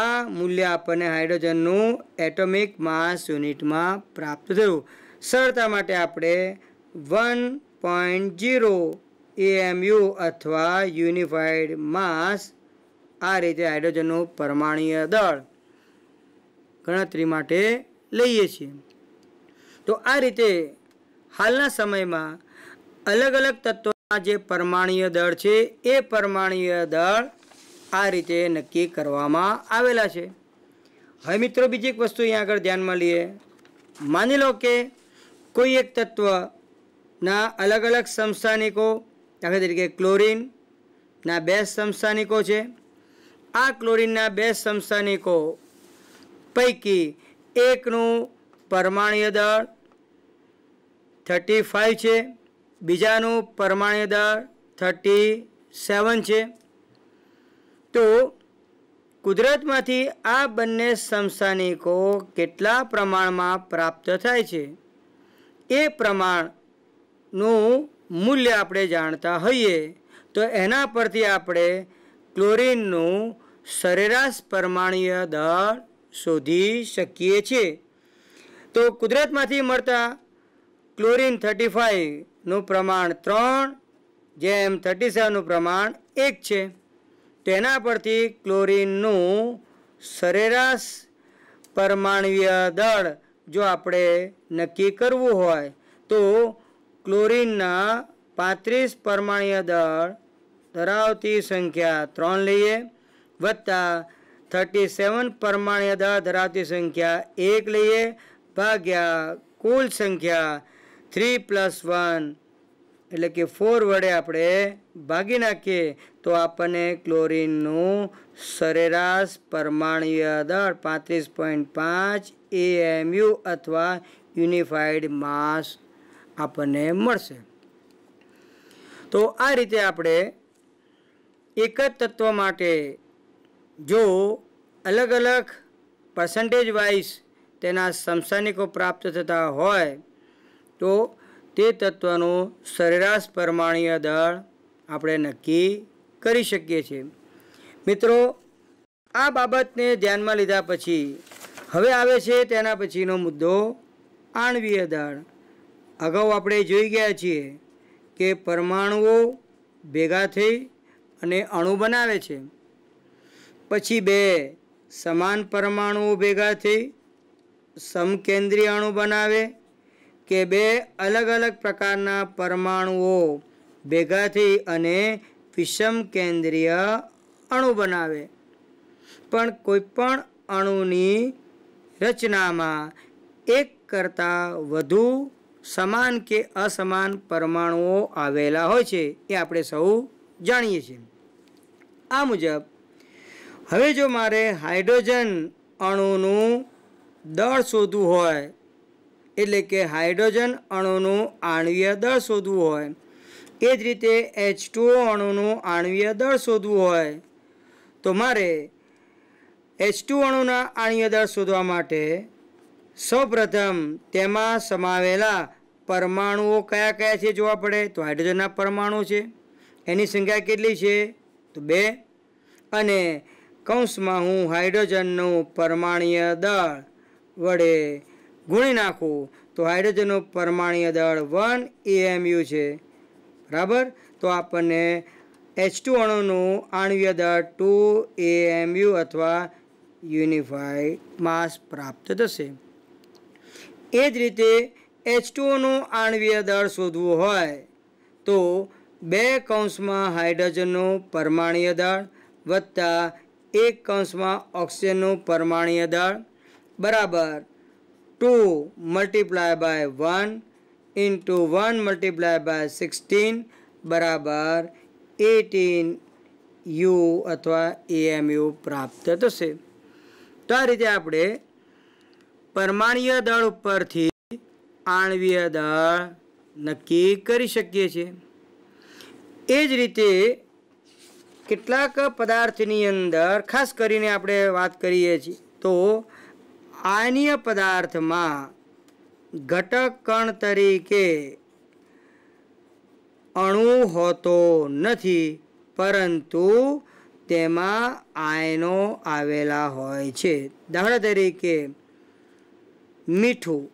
આ મૂલ્ય આપણને હાઇડ્રોજનનું એટોમિક માસ યુનિટમાં પ્રાપ્ત થયું સરળતા માટે આપણે વન પોઈન્ટ જીરો એએમયુ અથવા યુનિફાઈડ માસ આ રીતે હાઇડ્રોજનનું પરમાણીય દળ ગણતરી માટે લઈએ છીએ તો આ રીતે હાલના સમયમાં અલગ અલગ તત્વોના જે પરમાણીય દળ છે એ પરમાણીય દળ આ રીતે નક્કી કરવામાં આવેલા છે હવે મિત્રો બીજી એક વસ્તુ અહીંયા આગળ ધ્યાનમાં લઈએ માની લો કે કોઈ એક તત્વના અલગ અલગ સંસ્થાનિકો દાખલા તરીકે ક્લોરિનના બે સંસ્થાનિકો છે આ ક્લોરિનના બે સંસ્થાનિકો પૈકી એકનું પરમાણીય દળ થર્ટી ફાઇવ છે બીજાનું પરમાણ્ય દળ થર્ટી સેવન છે તો કુદરતમાંથી આ બંને સંસ્થાનિકો કેટલા પ્રમાણમાં પ્રાપ્ત થાય છે એ પ્રમાણનું મૂલ્ય આપણે જાણતા હોઈએ તો એના પરથી આપણે ક્લોરીનનું સરેરાશ પરમાણીય દળ શોધી શકીએ છીએ તો કુદરતમાંથી મળતા ક્લોરીન થર્ટી ફાઈવનું પ્રમાણ ત્રણ જેમ થર્ટી સેવનનું પ્રમાણ એક છે તેના પરથી ક્લોરીનનું સરેરાશ પરમાણવીય દળ જો આપણે નક્કી કરવું હોય તો क्लोरीन ना 35 પરમાણ્ય દળ ધરાવતી સંખ્યા 3 લઈએ + 37 પરમાણ્ય દળ ધરાવતી સંખ્યા 1 લઈએ ભાગ્યા કુલ સંખ્યા 3 + 1 એટલે કે 4 વડે આપણે ભાગી નાખીએ તો આપણને क्लोरीन નું સરેરાશ પરમાણ્ય દળ 35.5 amu અથવા યુનિફાઇડ માસ આપણને મળશે તો આ રીતે આપણે એક જ તત્વ માટે જો અલગ અલગ પર્સન્ટેજ વાઇઝ તેના સમસાનિકો પ્રાપ્ત થતા હોય તો તે તત્વનો સરેરાશ પરમાણીય દળ આપણે નક્કી કરી શકીએ છીએ મિત્રો આ બાબતને ધ્યાનમાં લીધા પછી હવે આવે છે તેના પછીનો મુદ્દો આણવીય દળ અગાઉ આપણે જોઈ ગયા છીએ કે પરમાણુઓ ભેગા થઈ અને અણુ બનાવે છે પછી બે સમાન પરમાણુઓ ભેગા થઈ સમકેન્દ્રીય અણુ બનાવે કે બે અલગ અલગ પ્રકારના પરમાણુઓ ભેગા થઈ અને વિષમ કેન્દ્રીય અણુ બનાવે પણ કોઈપણ અણુની રચનામાં એક કરતાં વધુ સમાન કે અસમાન પરમાણુઓ આવેલા હોય છે એ આપણે સૌ જાણીએ છીએ આ મુજબ હવે જો મારે હાઇડ્રોજન અણુનું દળ શોધવું હોય એટલે કે હાઇડ્રોજન અણુનું આણવીય દળ શોધવું હોય એ જ રીતે એચ ટુઓ અણુનું આણવીય દળ શોધવું હોય તો મારે એચ ટુ અણુના આણવીય દળ શોધવા માટે સૌપ્રથમ તેમાં સમાવેલા પરમાણુઓ કયા કયા છે જોવા પડે તો હાઇડ્રોજનના પરમાણુ છે એની સંખ્યા કેટલી છે તો બે અને કૌંસમાં હું હાઇડ્રોજનનું પરમાણીય દળ વડે ગુણી નાખું તો હાઇડ્રોજનનું પરમાણીય દળ વન એએમયુ છે બરાબર તો આપણને એચ ટુ અણુનું આણ્વીય દળ ટુ એએમયુ અથવા યુનિફાઈડ માસ પ્રાપ્ત થશે એ જ રીતે એચ ટુઓનું આણવીય દળ શોધવું હોય તો બે કૌંસમાં હાઇડ્રોજનનું પરમાણીય દળ વત્તા એક કૌંસમાં ઓક્સિજનનું પરમાણીય દળ બરાબર two multiply by one into one multiply by sixteen બરાબર એટીન યુ અથવા એએમયુ પ્રાપ્ત થશે તો આ રીતે આપણે પરમાણીય દળ ઉપરથી આણવીય દળ નક્કી કરી શકીએ છીએ એ જ રીતે કેટલાક પદાર્થની અંદર ખાસ કરીને આપણે વાત કરીએ છીએ તો આયનીય પદાર્થમાં ઘટક કણ તરીકે અણુ હોતો નથી પરંતુ તેમાં આયનો આવેલા હોય છે દાખલા તરીકે મીઠું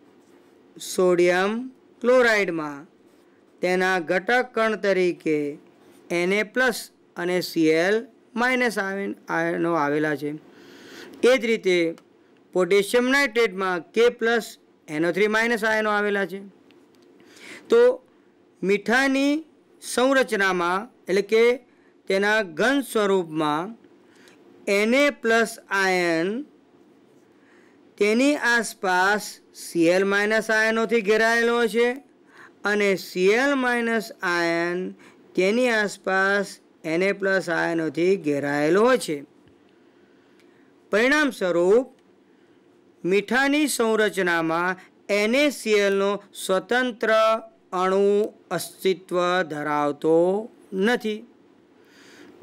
સોડિયમ ક્લોરાઇડમાં તેના ઘટક કણ તરીકે એને પ્લસ અને સીએલ માઇનસ આયનો આવેલા છે એ જ રીતે પોટેશિયમ નાઇટ્રેટમાં કે પ્લસ એનો થ્રી માઇનસ આયનો આવેલા છે તો મીઠાની સંરચનામાં એટલે કે તેના ઘન સ્વરૂપમાં એને પ્લસ આયન તેની આસપાસ સીએલ માઇનસ આયનોથી ઘેરાયેલો છે અને સીએલ માઇનસ આયન તેની આસપાસ એને પ્લસ આયનોથી ઘેરાયેલો છે પરિણામ સ્વરૂપ મીઠાની સંરચનામાં એનએસીએલનો સ્વતંત્ર અણુ અસ્તિત્વ ધરાવતો નથી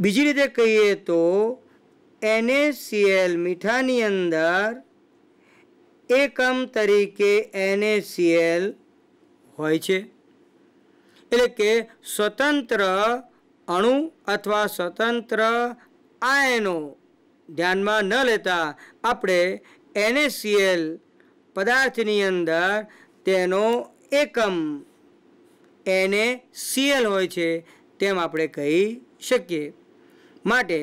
બીજી રીતે કહીએ તો એનએસીએલ મીઠાની અંદર એકમ તરીકે એનએસીએલ હોય છે એટલે કે સ્વતંત્ર અણુ અથવા સ્વતંત્ર આયનો ધ્યાનમાં ન લેતા આપણે એનએસીએલ પદાર્થની અંદર તેનો એકમ એને સીએલ હોય છે તેમ આપણે કહી શકીએ માટે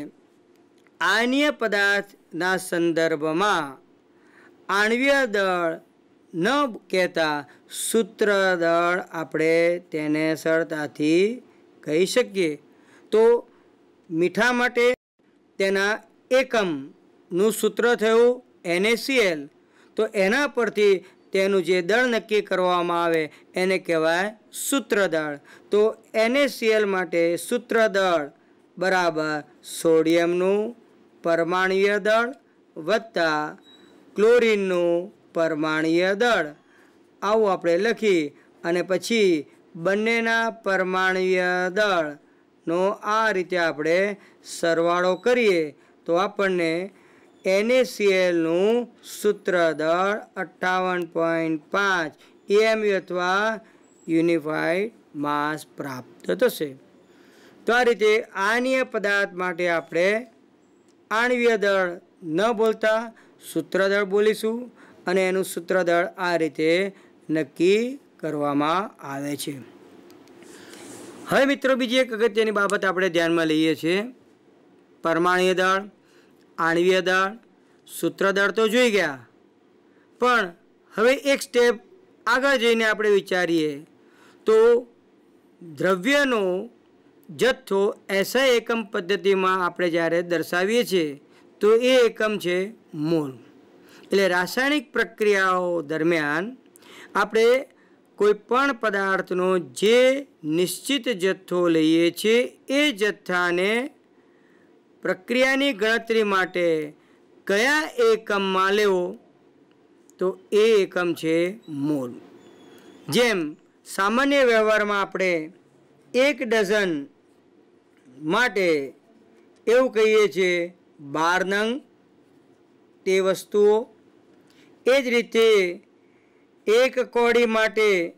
આયનીય પદાર્થના સંદર્ભમાં આણવીય દળ ન કહેતા સૂત્ર દળ આપણે તેને સરળતાથી કહી શકીએ તો મીઠા માટે તેના એકમનું સૂત્ર થયું એનએસીએલ તો એના પરથી તેનું જે દળ નક્કી કરવામાં આવે એને કહેવાય સૂત્રદળ તો એનએસીએલ માટે સૂત્રદળ બરાબર સોડિયમનું પરમાણ્વીય દળ વત્તા ક્લોરીનનું પરમાણીય દળ આવું આપણે લખી અને પછી બંનેના પરમાણ્વીય દળનો આ રીતે આપણે સરવાળો કરીએ તો આપણને એનએસીએલનું સૂત્ર દળ અઠ્ઠાવન પોઈન્ટ પાંચ એએમયુ અથવા યુનિફાઈડ માસ પ્રાપ્ત થશે તો આ રીતે આણ્વીય પદાર્થ માટે આપણે આણવીય દળ ન બોલતા સૂત્રદળ બોલીશું અને એનું સૂત્રદળ આ રીતે નક્કી કરવામાં આવે છે હવે મિત્રો બીજી એક અગત્યની બાબત આપણે ધ્યાનમાં લઈએ છીએ પરમાણીય દળ આણવીય દળ સૂત્રદળ તો જોઈ ગયા પણ હવે એક સ્ટેપ આગળ જઈને આપણે વિચારીએ તો દ્રવ્યનો જથ્થો એસઆઈ એકમ પદ્ધતિમાં આપણે જ્યારે દર્શાવીએ છીએ તો એ એકમ છે મોલ એટલે રાસાયણિક પ્રક્રિયાઓ દરમિયાન આપણે કોઈ પણ પદાર્થનો જે નિશ્ચિત જથ્થો લઈએ છીએ એ જથ્થાને પ્રક્રિયાની ગણતરી માટે કયા એકમમાં લેવો તો એ એકમ છે મોલ જેમ સામાન્ય વ્યવહારમાં આપણે એક ડઝન માટે એવું કહીએ છીએ બાર નંગ તે વસ્તુઓ એ જ રીતે એક કોડી માટે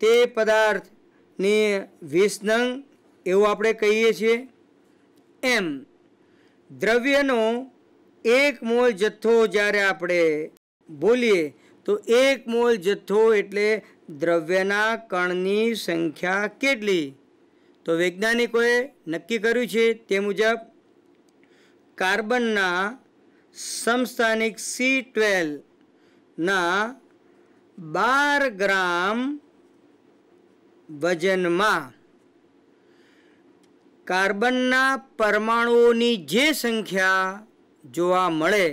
તે પદાર્થને વીસ નંગ એવું આપણે કહીએ છીએ એમ દ્રવ્યનો એક મોલ જથ્થો જ્યારે આપણે બોલીએ તો એક મોલ જથ્થો એટલે દ્રવ્યના કણની સંખ્યા કેટલી તો વૈજ્ઞાનિકોએ નક્કી કર્યું છે તે મુજબ કાર્બનના સમસ્થાનિક સી ટ્વેલ્વના બાર ગ્રામ વજનમાં કાર્બનના પરમાણુઓની જે સંખ્યા જોવા મળે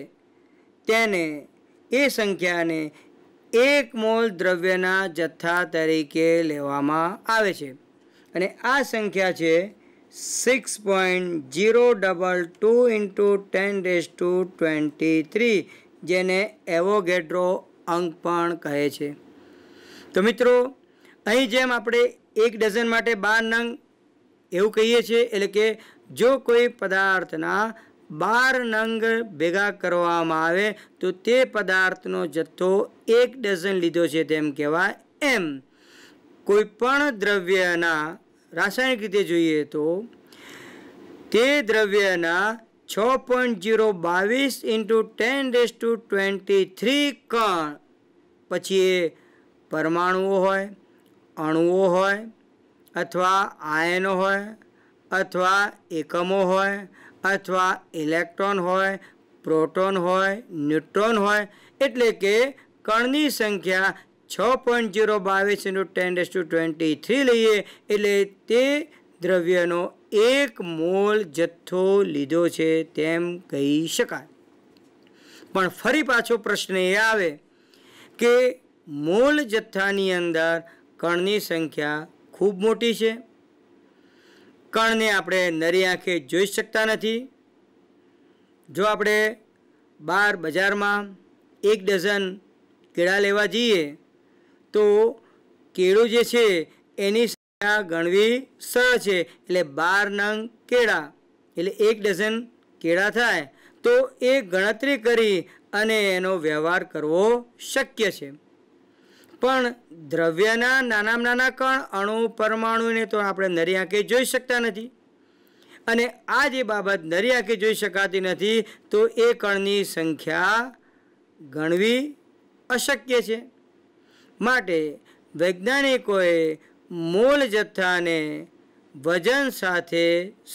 તેને એ સંખ્યાને એક મોલ દ્રવ્યના જથ્થા તરીકે લેવામાં આવે છે અને આ સંખ્યા છે 6.022 into ten raise to twenty three જેને એવોગેડ્રો અંક પણ કહે છે તો મિત્રો અહીં જેમ આપણે એક ડઝન માટે બાર નંગ એવું કહીએ છીએ એટલે કે જો કોઈ પદાર્થના બાર નંગ ભેગા કરવામાં આવે તો તે પદાર્થનો જથ્થો એક ડઝન લીધો છે તેમ કહેવાય એમ કોઈપણ દ્રવ્યના રાસાયણિક રીતે જોઈએ તો તે દ્રવ્યના છ પોઈન્ટ જીરો બાવીસ into ten raise to twenty three કણ પછી એ પરમાણુઓ હોય અણુઓ હોય અથવા આયનો હોય અથવા એકમો હોય અથવા ઇલેક્ટ્રોન હોય પ્રોટોન હોય ન્યુટ્રોન હોય એટલે કે કણની સંખ્યા છ પોઈન્ટ ઝીરો બાવીસ into ten raise to twenty three લઈએ એટલે તે દ્રવ્યનો એક મોલ જથ્થો લીધો છે તેમ કહી શકાય પણ ફરી પાછો પ્રશ્ન એ આવે કે મોલ જથ્થાની અંદર કણની સંખ્યા ખૂબ મોટી છે કણને આપણે નરી આંખે જોઈ શકતા નથી જો આપણે બાર બજારમાં એક ડઝન કેળા લેવા જઈએ તો કેળું જે છે એની સંખ્યા ગણવી સરળ છે એટલે બાર નંગ કેળા એટલે એક ડઝન કેળા થાય તો એ ગણતરી કરી અને એનો વ્યવહાર કરવો શક્ય છે પણ દ્રવ્યના નાનામાં નાના કણ અણુ પરમાણુને તો આપણે નરી આંખે જોઈ શકતા નથી અને આ જે બાબત નરી આંખે જોઈ શકાતી નથી તો એ કણની સંખ્યા ગણવી અશક્ય છે માટે વૈજ્ઞાનિકોએ મોલ જથ્થાને વજન સાથે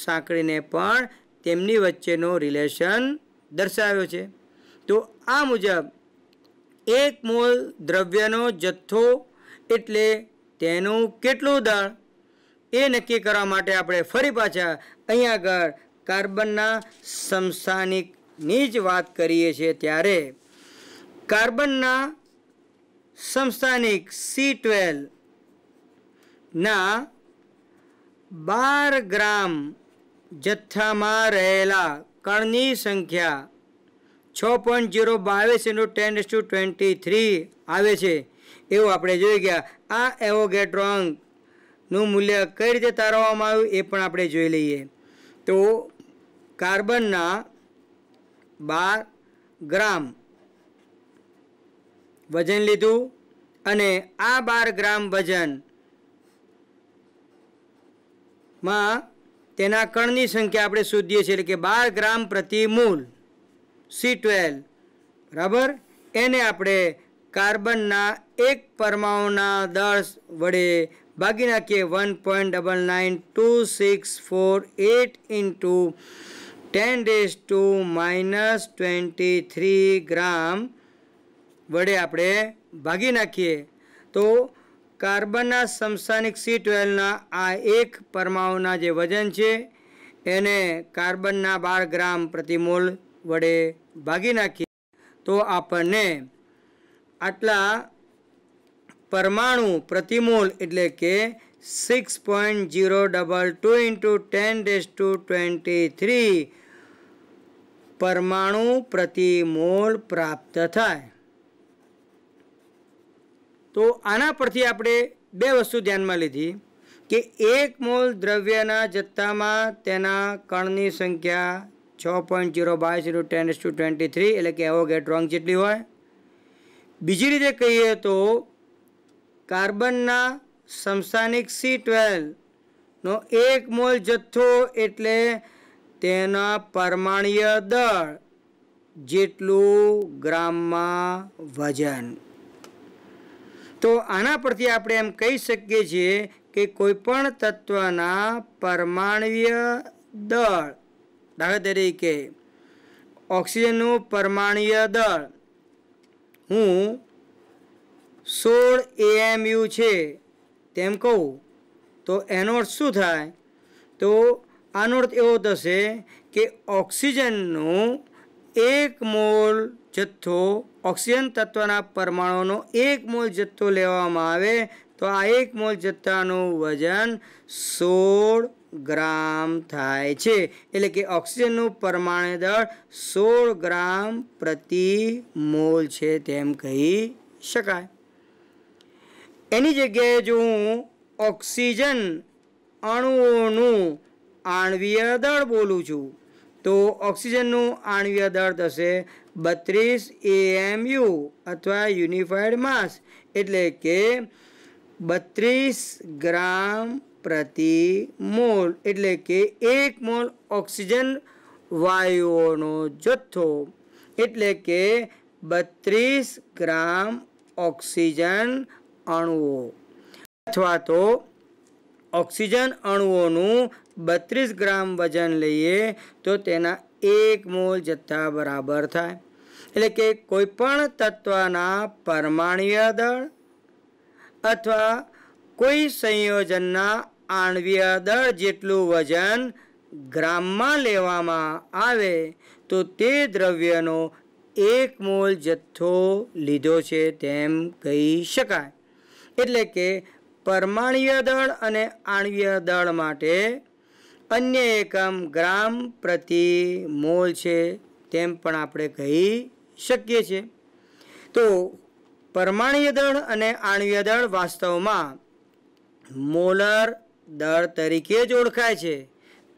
સાંકળીને પણ તેમની વચ્ચેનો રિલેશન દર્શાવ્યો છે તો આ મુજબ એક મોલ દ્રવ્યનો જથ્થો એટલે તેનું કેટલું દળ એ નક્કી કરવા માટે આપણે ફરી પાછા અહીંયા આગળ કાર્બનના સમસ્થાનિકની જ વાત કરીએ છીએ ત્યારે કાર્બનના સંસ્થાનિક સી ટ્વેલ્વના બાર ગ્રામ જથ્થામાં રહેલા કણની સંખ્યા છ પોઈન્ટ ઝીરો બાવીસ into ten to twenty three આવે છે એવું આપણે જોઈ ગયા આ એવોગેટ્રોંગનું મૂલ્ય કઈ રીતે તારવવામાં આવ્યું એ પણ આપણે જોઈ લઈએ તો કાર્બનના બાર ગ્રામ વજન લીધું અને આ બાર ગ્રામ વજન માં તેના કણની સંખ્યા આપણે શોધીએ છીએ એટલે કે બાર ગ્રામ પ્રતિ મૂલ સી ટ્વેલ્વ બરાબર એને આપણે કાર્બનના એક પરમાણુના દસ વડે ભાગી નાખીએ one point double nine two six four eight into ten raise to minus twenty three gram વડે આપણે ભાગી નાખીએ તો કાર્બનના સમસ્થાનિક સી ટ્વેલ્વના આ એક પરમાણુના જે વજન છે એને કાર્બનના બાર ગ્રામ પ્રતિમોલ વડે ભાગી નાખીએ તો આપણને આટલા પરમાણુ પ્રતિમોલ એટલે કે six point zero double two into ten raise to twenty three પરમાણુ પ્રતિમોલ પ્રાપ્ત થાય તો આના પરથી આપણે બે વસ્તુ ધ્યાનમાં લીધી કે એક મોલ દ્રવ્યના જથ્થામાં તેના કણની સંખ્યા છ point zero by zero ten to twenty three એટલે કે એવો ગેટ્રોંગ જેટલી હોય બીજી રીતે કહીએ તો કાર્બનના સમસાનિક સી ટ્વેલ્વનો એક મોલ જથ્થો એટલે તેના પરમાણીય દળ જેટલું ગ્રામમાં વજન તો આના પરથી આપણે એમ કહી શકીએ છીએ કે કોઈપણ તત્વના પરમાણવીય દળ દાખલા તરીકે ઓક્સિજનનું પરમાણવીય દળ હું સોળ એએમયુ છે તેમ કહું તો એનો અર્થ શું થાય તો આનો અર્થ એવો થશે કે ઓક્સિજનનું એક મોલ જથ્થો ઓક્સિજન તત્વના પરમાણુનો એક મોલ જથ્થો લેવામાં આવે તો આ એક મોલ જથ્થાનું વજન સોળ ગ્રામ થાય છે એટલે કે ઓક્સિજનનું પરમાણુ દળ સોળ ગ્રામ પ્રતિ મોલ છે તેમ કહી શકાય એની જગ્યાએ જો હું ઓક્સિજન અણુઓનું આણવીય દળ બોલું છું તો ઓક્સિજનનું આણવીય દળ થશે બત્રીસ એએમયુ અથવા યુનિફાઈડ માસ એટલે કે બત્રીસ ગ્રામ પ્રતિ મોલ એટલે કે એક મોલ ઓક્સિજન વાયુઓનો જથ્થો એટલે કે બત્રીસ ગ્રામ ઓક્સિજન અણુઓ અથવા તો ઓક્સિજન અણુઓનું બત્રીસ ગ્રામ વજન લઈએ તો તેના એક મોલ જથ્થા બરાબર થાય એટલે કે કોઈપણ તત્વના પરમાણ્વીય દળ અથવા કોઈ સંયોજનના આણવીય દળ જેટલું વજન ગ્રામમાં લેવામાં આવે તો તે દ્રવ્યનો એક મોલ જથ્થો લીધો છે તેમ કહી શકાય એટલે કે પરમાણ્વીય દળ અને આણવીય દળ માટે અન્ય એકમ ગ્રામ પ્રતિ મોલ છે તેમ પણ આપણે કહી શક્ય છે તો પરમાણીય દળ અને આણવીય દળ વાસ્તવમાં મોલર દળ તરીકે જ ઓળખાય છે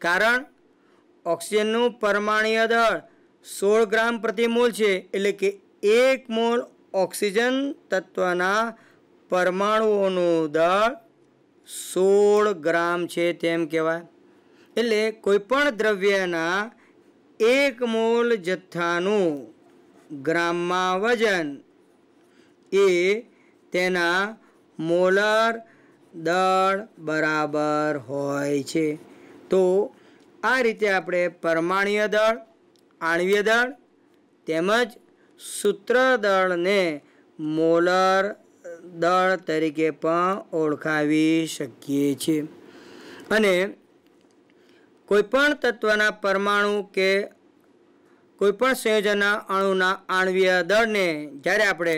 કારણ ઓક્સિજનનું પરમાણીય દળ સોળ ગ્રામ પ્રતિ મોલ છે એટલે કે એક મોલ ઓક્સિજન તત્વના પરમાણુઓનું દળ સોળ ગ્રામ છે તેમ કહેવાય એટલે કોઈપણ દ્રવ્યના એક મોલ જથ્થાનું ગ્રામમાં વજન એ તેના મોલર દળ બરાબર હોય છે તો આ રીતે આપણે પરમાણીય દળ આણવીય દળ તેમજ સૂત્ર દળને મોલર દળ તરીકે પણ ઓળખાવી શકીએ છીએ અને કોઈપણ તત્વના પરમાણુ કે કોઈપણ સંયોજનના અણુના આણવીય દળને જ્યારે આપણે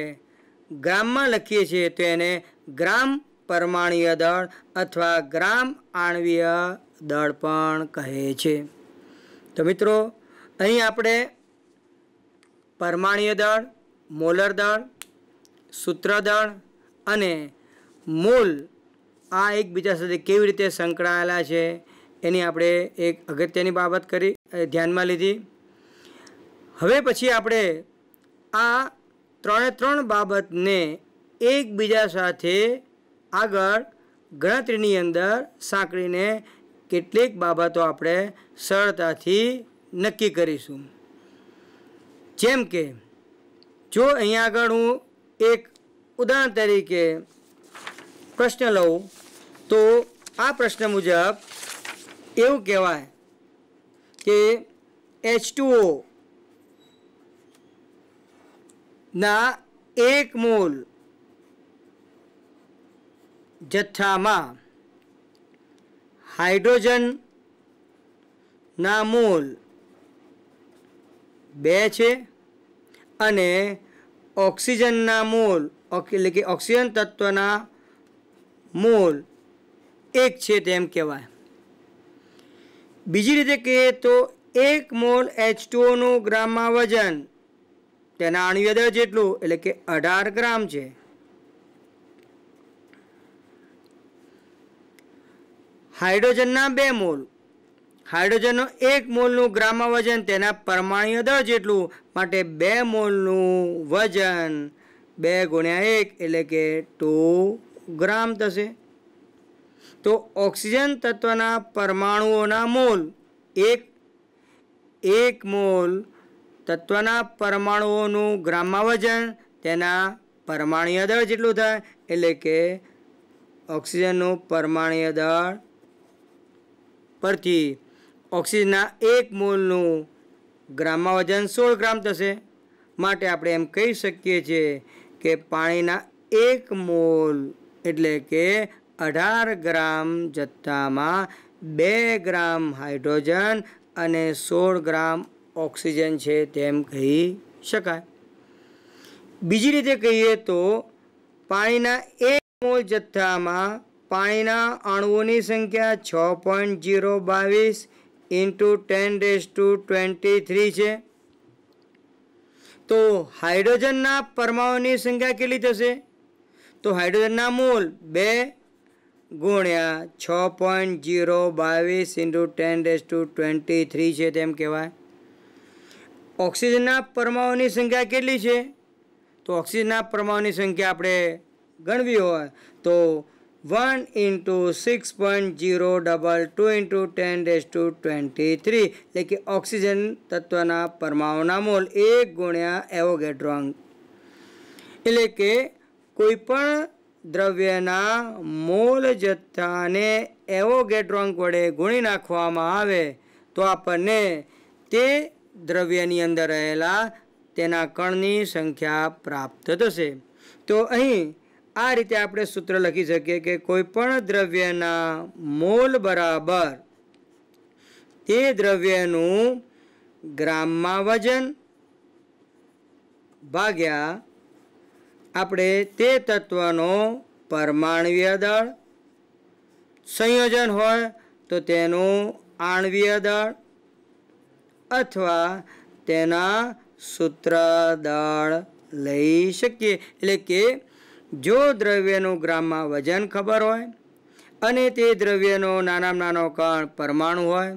ગ્રામમાં લખીએ છીએ તો એને ગ્રામ પરમાણુય દળ અથવા ગ્રામ આણવીય દળ પણ કહે છે તો મિત્રો અહીં આપણે પરમાણુય દળ મોલર દળ સૂત્ર દળ અને મૂલ આ એકબીજા સાથે કેવી રીતે સંકળાયેલા છે એની આપણે એક અગત્યની બાબત કરી ધ્યાનમાં લીધી હવે પછી આપણે આ ત્રણે ત્રણ બાબતને એકબીજા સાથે આગળ ગણતરીની અંદર સાંકળીને કેટલીક બાબતો આપણે સરળતાથી નક્કી કરીશું જેમ કે જો અહીંયા આગળ હું એક ઉદાહરણ તરીકે પ્રશ્ન લઉં તો આ પ્રશ્ન મુજબ એવું કહેવાય કે એચ ટુ ના એક મોલ જથ્થામાં હાઇડ્રોજન ના મોલ બે છે અને ઓક્સિજનના મોલ એટલે કે ઓક્સિજન તત્વના મોલ એક છે તેમ કહેવાય બીજી રીતે કહીએ તો એક મોલ એચ ટુઓનું ગ્રામમાં વજન તેના અણ્યોદય જેટલું એટલે કે અઢાર ગ્રામ છે હાઇડ્રોજનના બે મોલ હાઇડ્રોજનનો એક મોલનું ગ્રામમાં વજન તેના પરમાણ્ય દળ જેટલું માટે બે મોલનું વજન બે ગુણ્યા એક એટલે કે ટુ ગ્રામ થશે તો ઓક્સિજન તત્વના પરમાણુઓના મોલ એક એક મોલ તત્વના પરમાણુઓનું ગ્રામમાં વજન તેના પરમાણીય દળ જેટલું થાય એટલે કે ઓક્સિજનનું પરમાણીય દળ પરથી ઓક્સિજનના એક મોલનું ગ્રામમાં વજન સોળ ગ્રામ થશે માટે આપણે એમ કહી શકીએ છીએ કે પાણીના એક મોલ એટલે કે અઢાર ગ્રામ જથ્થામાં બે ગ્રામ હાઇડ્રોજન અને સોળ ગ્રામ ઓક્સિજન છે તેમ કહી શકાય બીજી રીતે કહીએ તો પાણીના એક મોલ જથ્થામાં પાણીના અણુઓની સંખ્યા છ પોઈન્ટ જીરો બાવીસ into ten raise to twenty three છે તો હાઇડ્રોજનના પરમાણુની સંખ્યા કેટલી થશે તો હાઇડ્રોજનના મોલ બે ગુણ્યા છ પોઈન્ટ જીરો બાવીસ into ten raise to twenty three છે તેમ કહેવાય ઓક્સિજનના પરમાણુની સંખ્યા કેટલી છે તો ઓક્સિજનના પરમાણુની સંખ્યા આપણે ગણવી હોય તો one into six point zero double two into ten raise to twenty three એટલે કે ઓક્સિજન તત્વના પરમાણુના મોલ એક ગુણ્યા એવોગેડ્રો અંક એટલે કે કોઈ પણ દ્રવ્યના મોલ જથ્થાને એવોગેડ્રો અંક વડે ગુણી નાખવામાં આવે તો આપણને તે દ્રવ્યની અંદર રહેલા તેના કણની સંખ્યા પ્રાપ્ત થશે તો અહીં આ રીતે આપણે સૂત્ર લખી શકીએ કે કોઈપણ દ્રવ્યના મોલ બરાબર તે દ્રવ્યનું ગ્રામમાં વજન ભાગ્યા આપણે તે તત્વનો પરમાણવીય દળ સંયોજન હોય તો તેનું આણવીય દળ અથવા તેના સૂત્રદળ લઈ શકીએ એટલે કે જો દ્રવ્યનું ગ્રામમાં વજન ખબર હોય અને તે દ્રવ્યનો નાનામાં નાનો કણ પરમાણુ હોય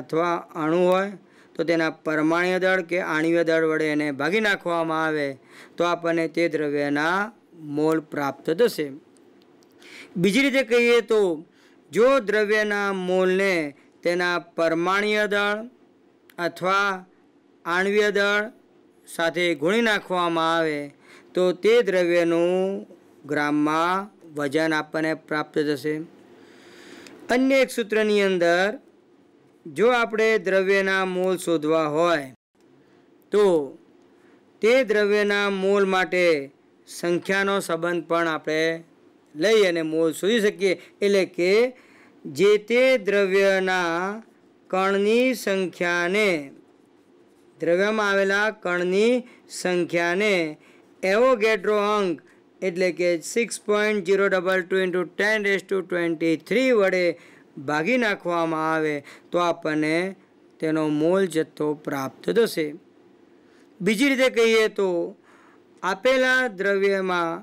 અથવા અણુ હોય તો તેના પરમાણીય દળ કે આણ્વીય દળ વડે એને ભાગી નાખવામાં આવે તો આપણને તે દ્રવ્યના મોલ પ્રાપ્ત થશે બીજી રીતે કહીએ તો જો દ્રવ્યના મોલને તેના પરમાણીય દળ અથવા આણવીય દળ સાથે ગુણી નાખવામાં આવે તો તે દ્રવ્યનું ગ્રામમાં વજન આપણને પ્રાપ્ત થશે અન્ય એક સૂત્રની અંદર જો આપણે દ્રવ્યના મોલ શોધવા હોય તો તે દ્રવ્યના મોલ માટે સંખ્યાનો સંબંધ પણ આપણે લઈ અને મોલ શોધી શકીએ એટલે કે જે તે દ્રવ્યના કણની સંખ્યાને દ્રવ્યમાં આવેલા કણની સંખ્યાને એવોગેડ્રો અંક એટલે કે six point zero double two into ten raise to twenty three વડે ભાગી નાખવામાં આવે તો આપણને તેનો મોલ જથ્થો પ્રાપ્ત થશે બીજી રીતે કહીએ તો આપેલા દ્રવ્યમાં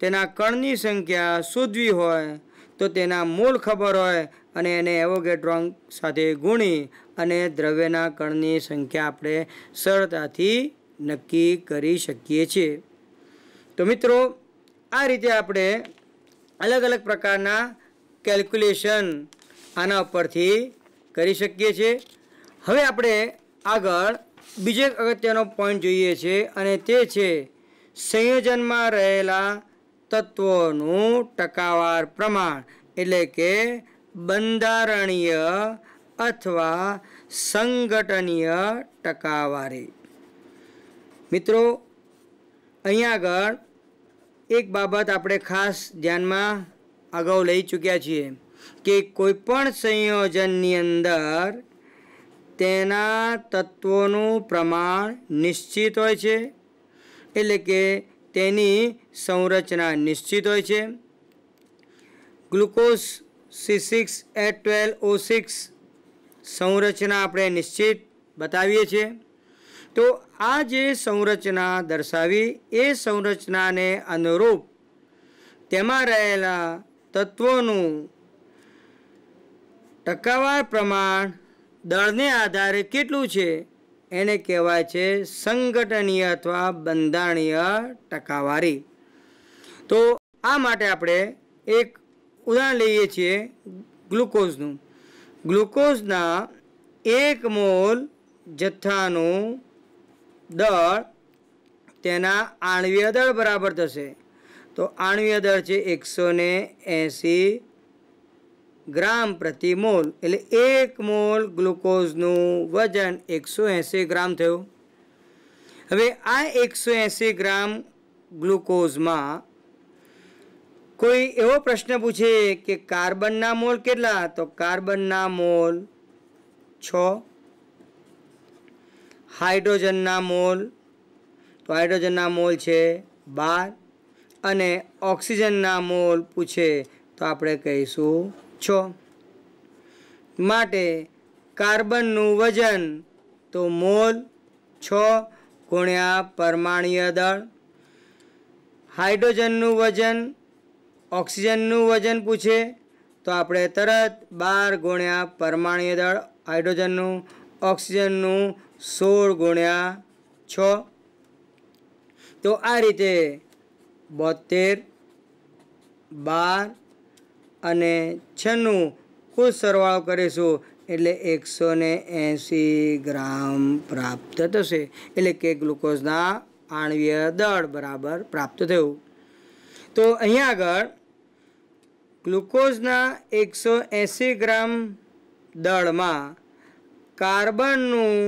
તેના કણની સંખ્યા શોધવી હોય તો તેના મૂળ ખબર હોય અને એને એવોગેટ્રોન સાથે ગુણી અને દ્રવ્યના કણની સંખ્યા આપણે સરળતાથી નક્કી કરી શકીએ છીએ તો મિત્રો આ રીતે આપણે અલગ અલગ પ્રકારના કેલ્ક્યુલેશન આના ઉપરથી કરી શકીએ છીએ હવે આપણે આગળ બીજો અગત્યનો પોઈન્ટ જોઈએ છે અને તે છે સંયોજનમાં રહેલા તત્વોનું ટકાવાર પ્રમાણ એટલે કે બંધારણીય અથવા સંગઠનીય ટકાવારી મિત્રો અહીંયા આગળ એક બાબત આપણે ખાસ ધ્યાનમાં અગાઉ લઈ ચૂક્યા છીએ કે કોઈપણ સંયોજનની અંદર તેના તત્વોનું પ્રમાણ નિશ્ચિત હોય છે એટલે કે તેની સંરચના નિશ્ચિત હોય છે glucose C six H twelve O six સંરચના આપણે નિશ્ચિત બતાવીએ છીએ તો આ જે સંરચના દર્શાવી એ સંરચનાને અનુરૂપ તેમાં રહેલા તત્વોનું ટકાવાર પ્રમાણ દળને આધારે કેટલું છે એને કહેવાય છે સંગઠનીય અથવા બંધારણીય ટકાવારી તો આ માટે આપણે એક ઉદાહરણ લઈએ છીએ ગ્લુકોઝનું ગ્લુકોઝના એક મોલ જથ્થાનું દળ તેના આણવીય દળ બરાબર થશે તો આણવીય દળ છે એકસો ને એંસી ગ્રામ પ્રતિ મોલ એટલે એક મોલ ગ્લુકોઝનું વજન એકસો એંસી ગ્રામ થયું હવે આ એકસો એંસી ગ્રામ ગ્લુકોઝમાં કોઈ એવો પ્રશ્ન પૂછે કે કાર્બનના મોલ કેટલા તો કાર્બનના મોલ છ હાઇડ્રોજનના મોલ તો હાઇડ્રોજનના મોલ છે બાર અને ઓક્સિજનના મોલ પૂછે તો આપણે કહીશું છો માટે કાર્બનનું વજન તો મોલ છ ગુણ્યા પરમાણીય દળ હાઇડ્રોજનનું વજન ઓક્સિજનનું વજન પૂછે તો આપણે તરત બાર ગુણ્યા પરમાણીય દળ હાઇડ્રોજનનું ઓક્સિજનનું સોળ ગુણ્યા છ તો આ રીતે બોતેર બાર અને છન્નું કુલ સરવાળો કરીશું એટલે એકસો ને એંસી ગ્રામ પ્રાપ્ત થશે એટલે કે ગ્લુકોઝના આણવીય દળ બરાબર પ્રાપ્ત થયું તો અહીંયા આગળ ગ્લુકોઝના એકસો એંસી ગ્રામ દળમાં કાર્બનનું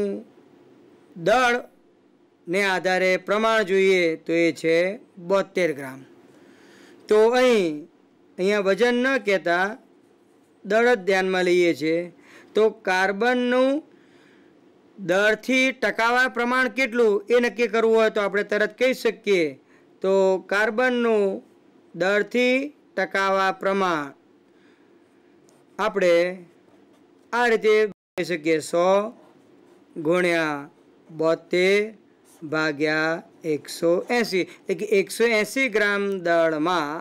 દળને આધારે પ્રમાણ જોઈએ તો એ છે બોતેર ગ્રામ તો અહીં અહીંયા વજન ન કહેતા દળ જ ધ્યાનમાં લઈએ છીએ તો કાર્બનનું દળથી ટકાવા પ્રમાણ કેટલું એ નક્કી કરવું હોય તો આપણે તરત કહી શકીએ તો કાર્બનનું દળથી ટકાવા પ્રમાણ આપણે આ રીતે કહી શકીએ સો ગુણ્યા બોતેર ભાગ્યા એકસો એંસી એટલે કે એકસો એંસી ગ્રામ દળમાં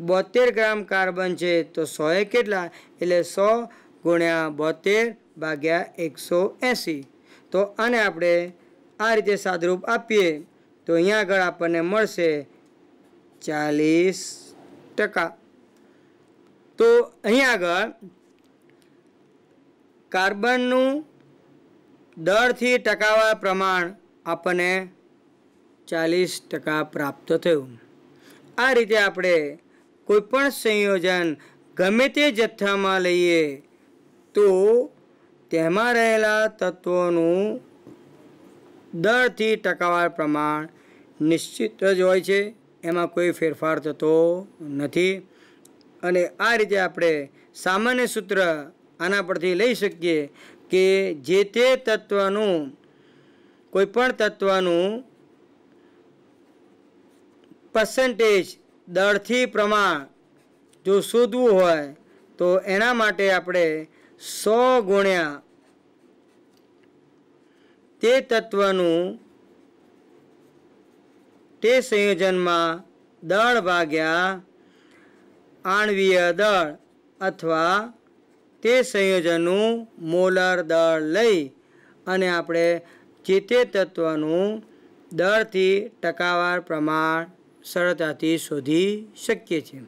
બોતેર ગ્રામ કાર્બન છે તો સોએ કેટલા એટલે સો ગુણ્યા બોતેર ભાગ્યા એકસો એંસી તો આને આપણે આ રીતે સાદરૂપ આપીએ તો અહીંયા આગળ આપણને મળશે ચાલીસ ટકા તો અહીંયા આગળ કાર્બનનું દળથી ટકાવા પ્રમાણ આપણને ચાલીસ ટકા પ્રાપ્ત થયું આ રીતે આપણે કોઈપણ સંયોજન ગમે તે જથ્થામાં લઈએ તો તેમાં રહેલા તત્વોનું દરથી ટકાવાર પ્રમાણ નિશ્ચિત જ હોય છે એમાં કોઈ ફેરફાર થતો નથી અને આ રીતે આપણે સામાન્ય સૂત્ર આના પરથી લઈ શકીએ કે જે તે તત્વનું કોઈપણ તત્વનું પર્સન્ટેજ દળથી પ્રમાણ જો શોધવું હોય તો એના માટે આપણે સો ગુણ્યા તે તત્વનું તે સંયોજનમાં દળ ભાગ્યા આણવીય દળ અથવા તે સંયોજનનું મોલર દળ લઈ અને આપણે જે તે તત્વનું દળથી ટકાવાર પ્રમાણ સરળતાથી શોધી શકીએ છીએ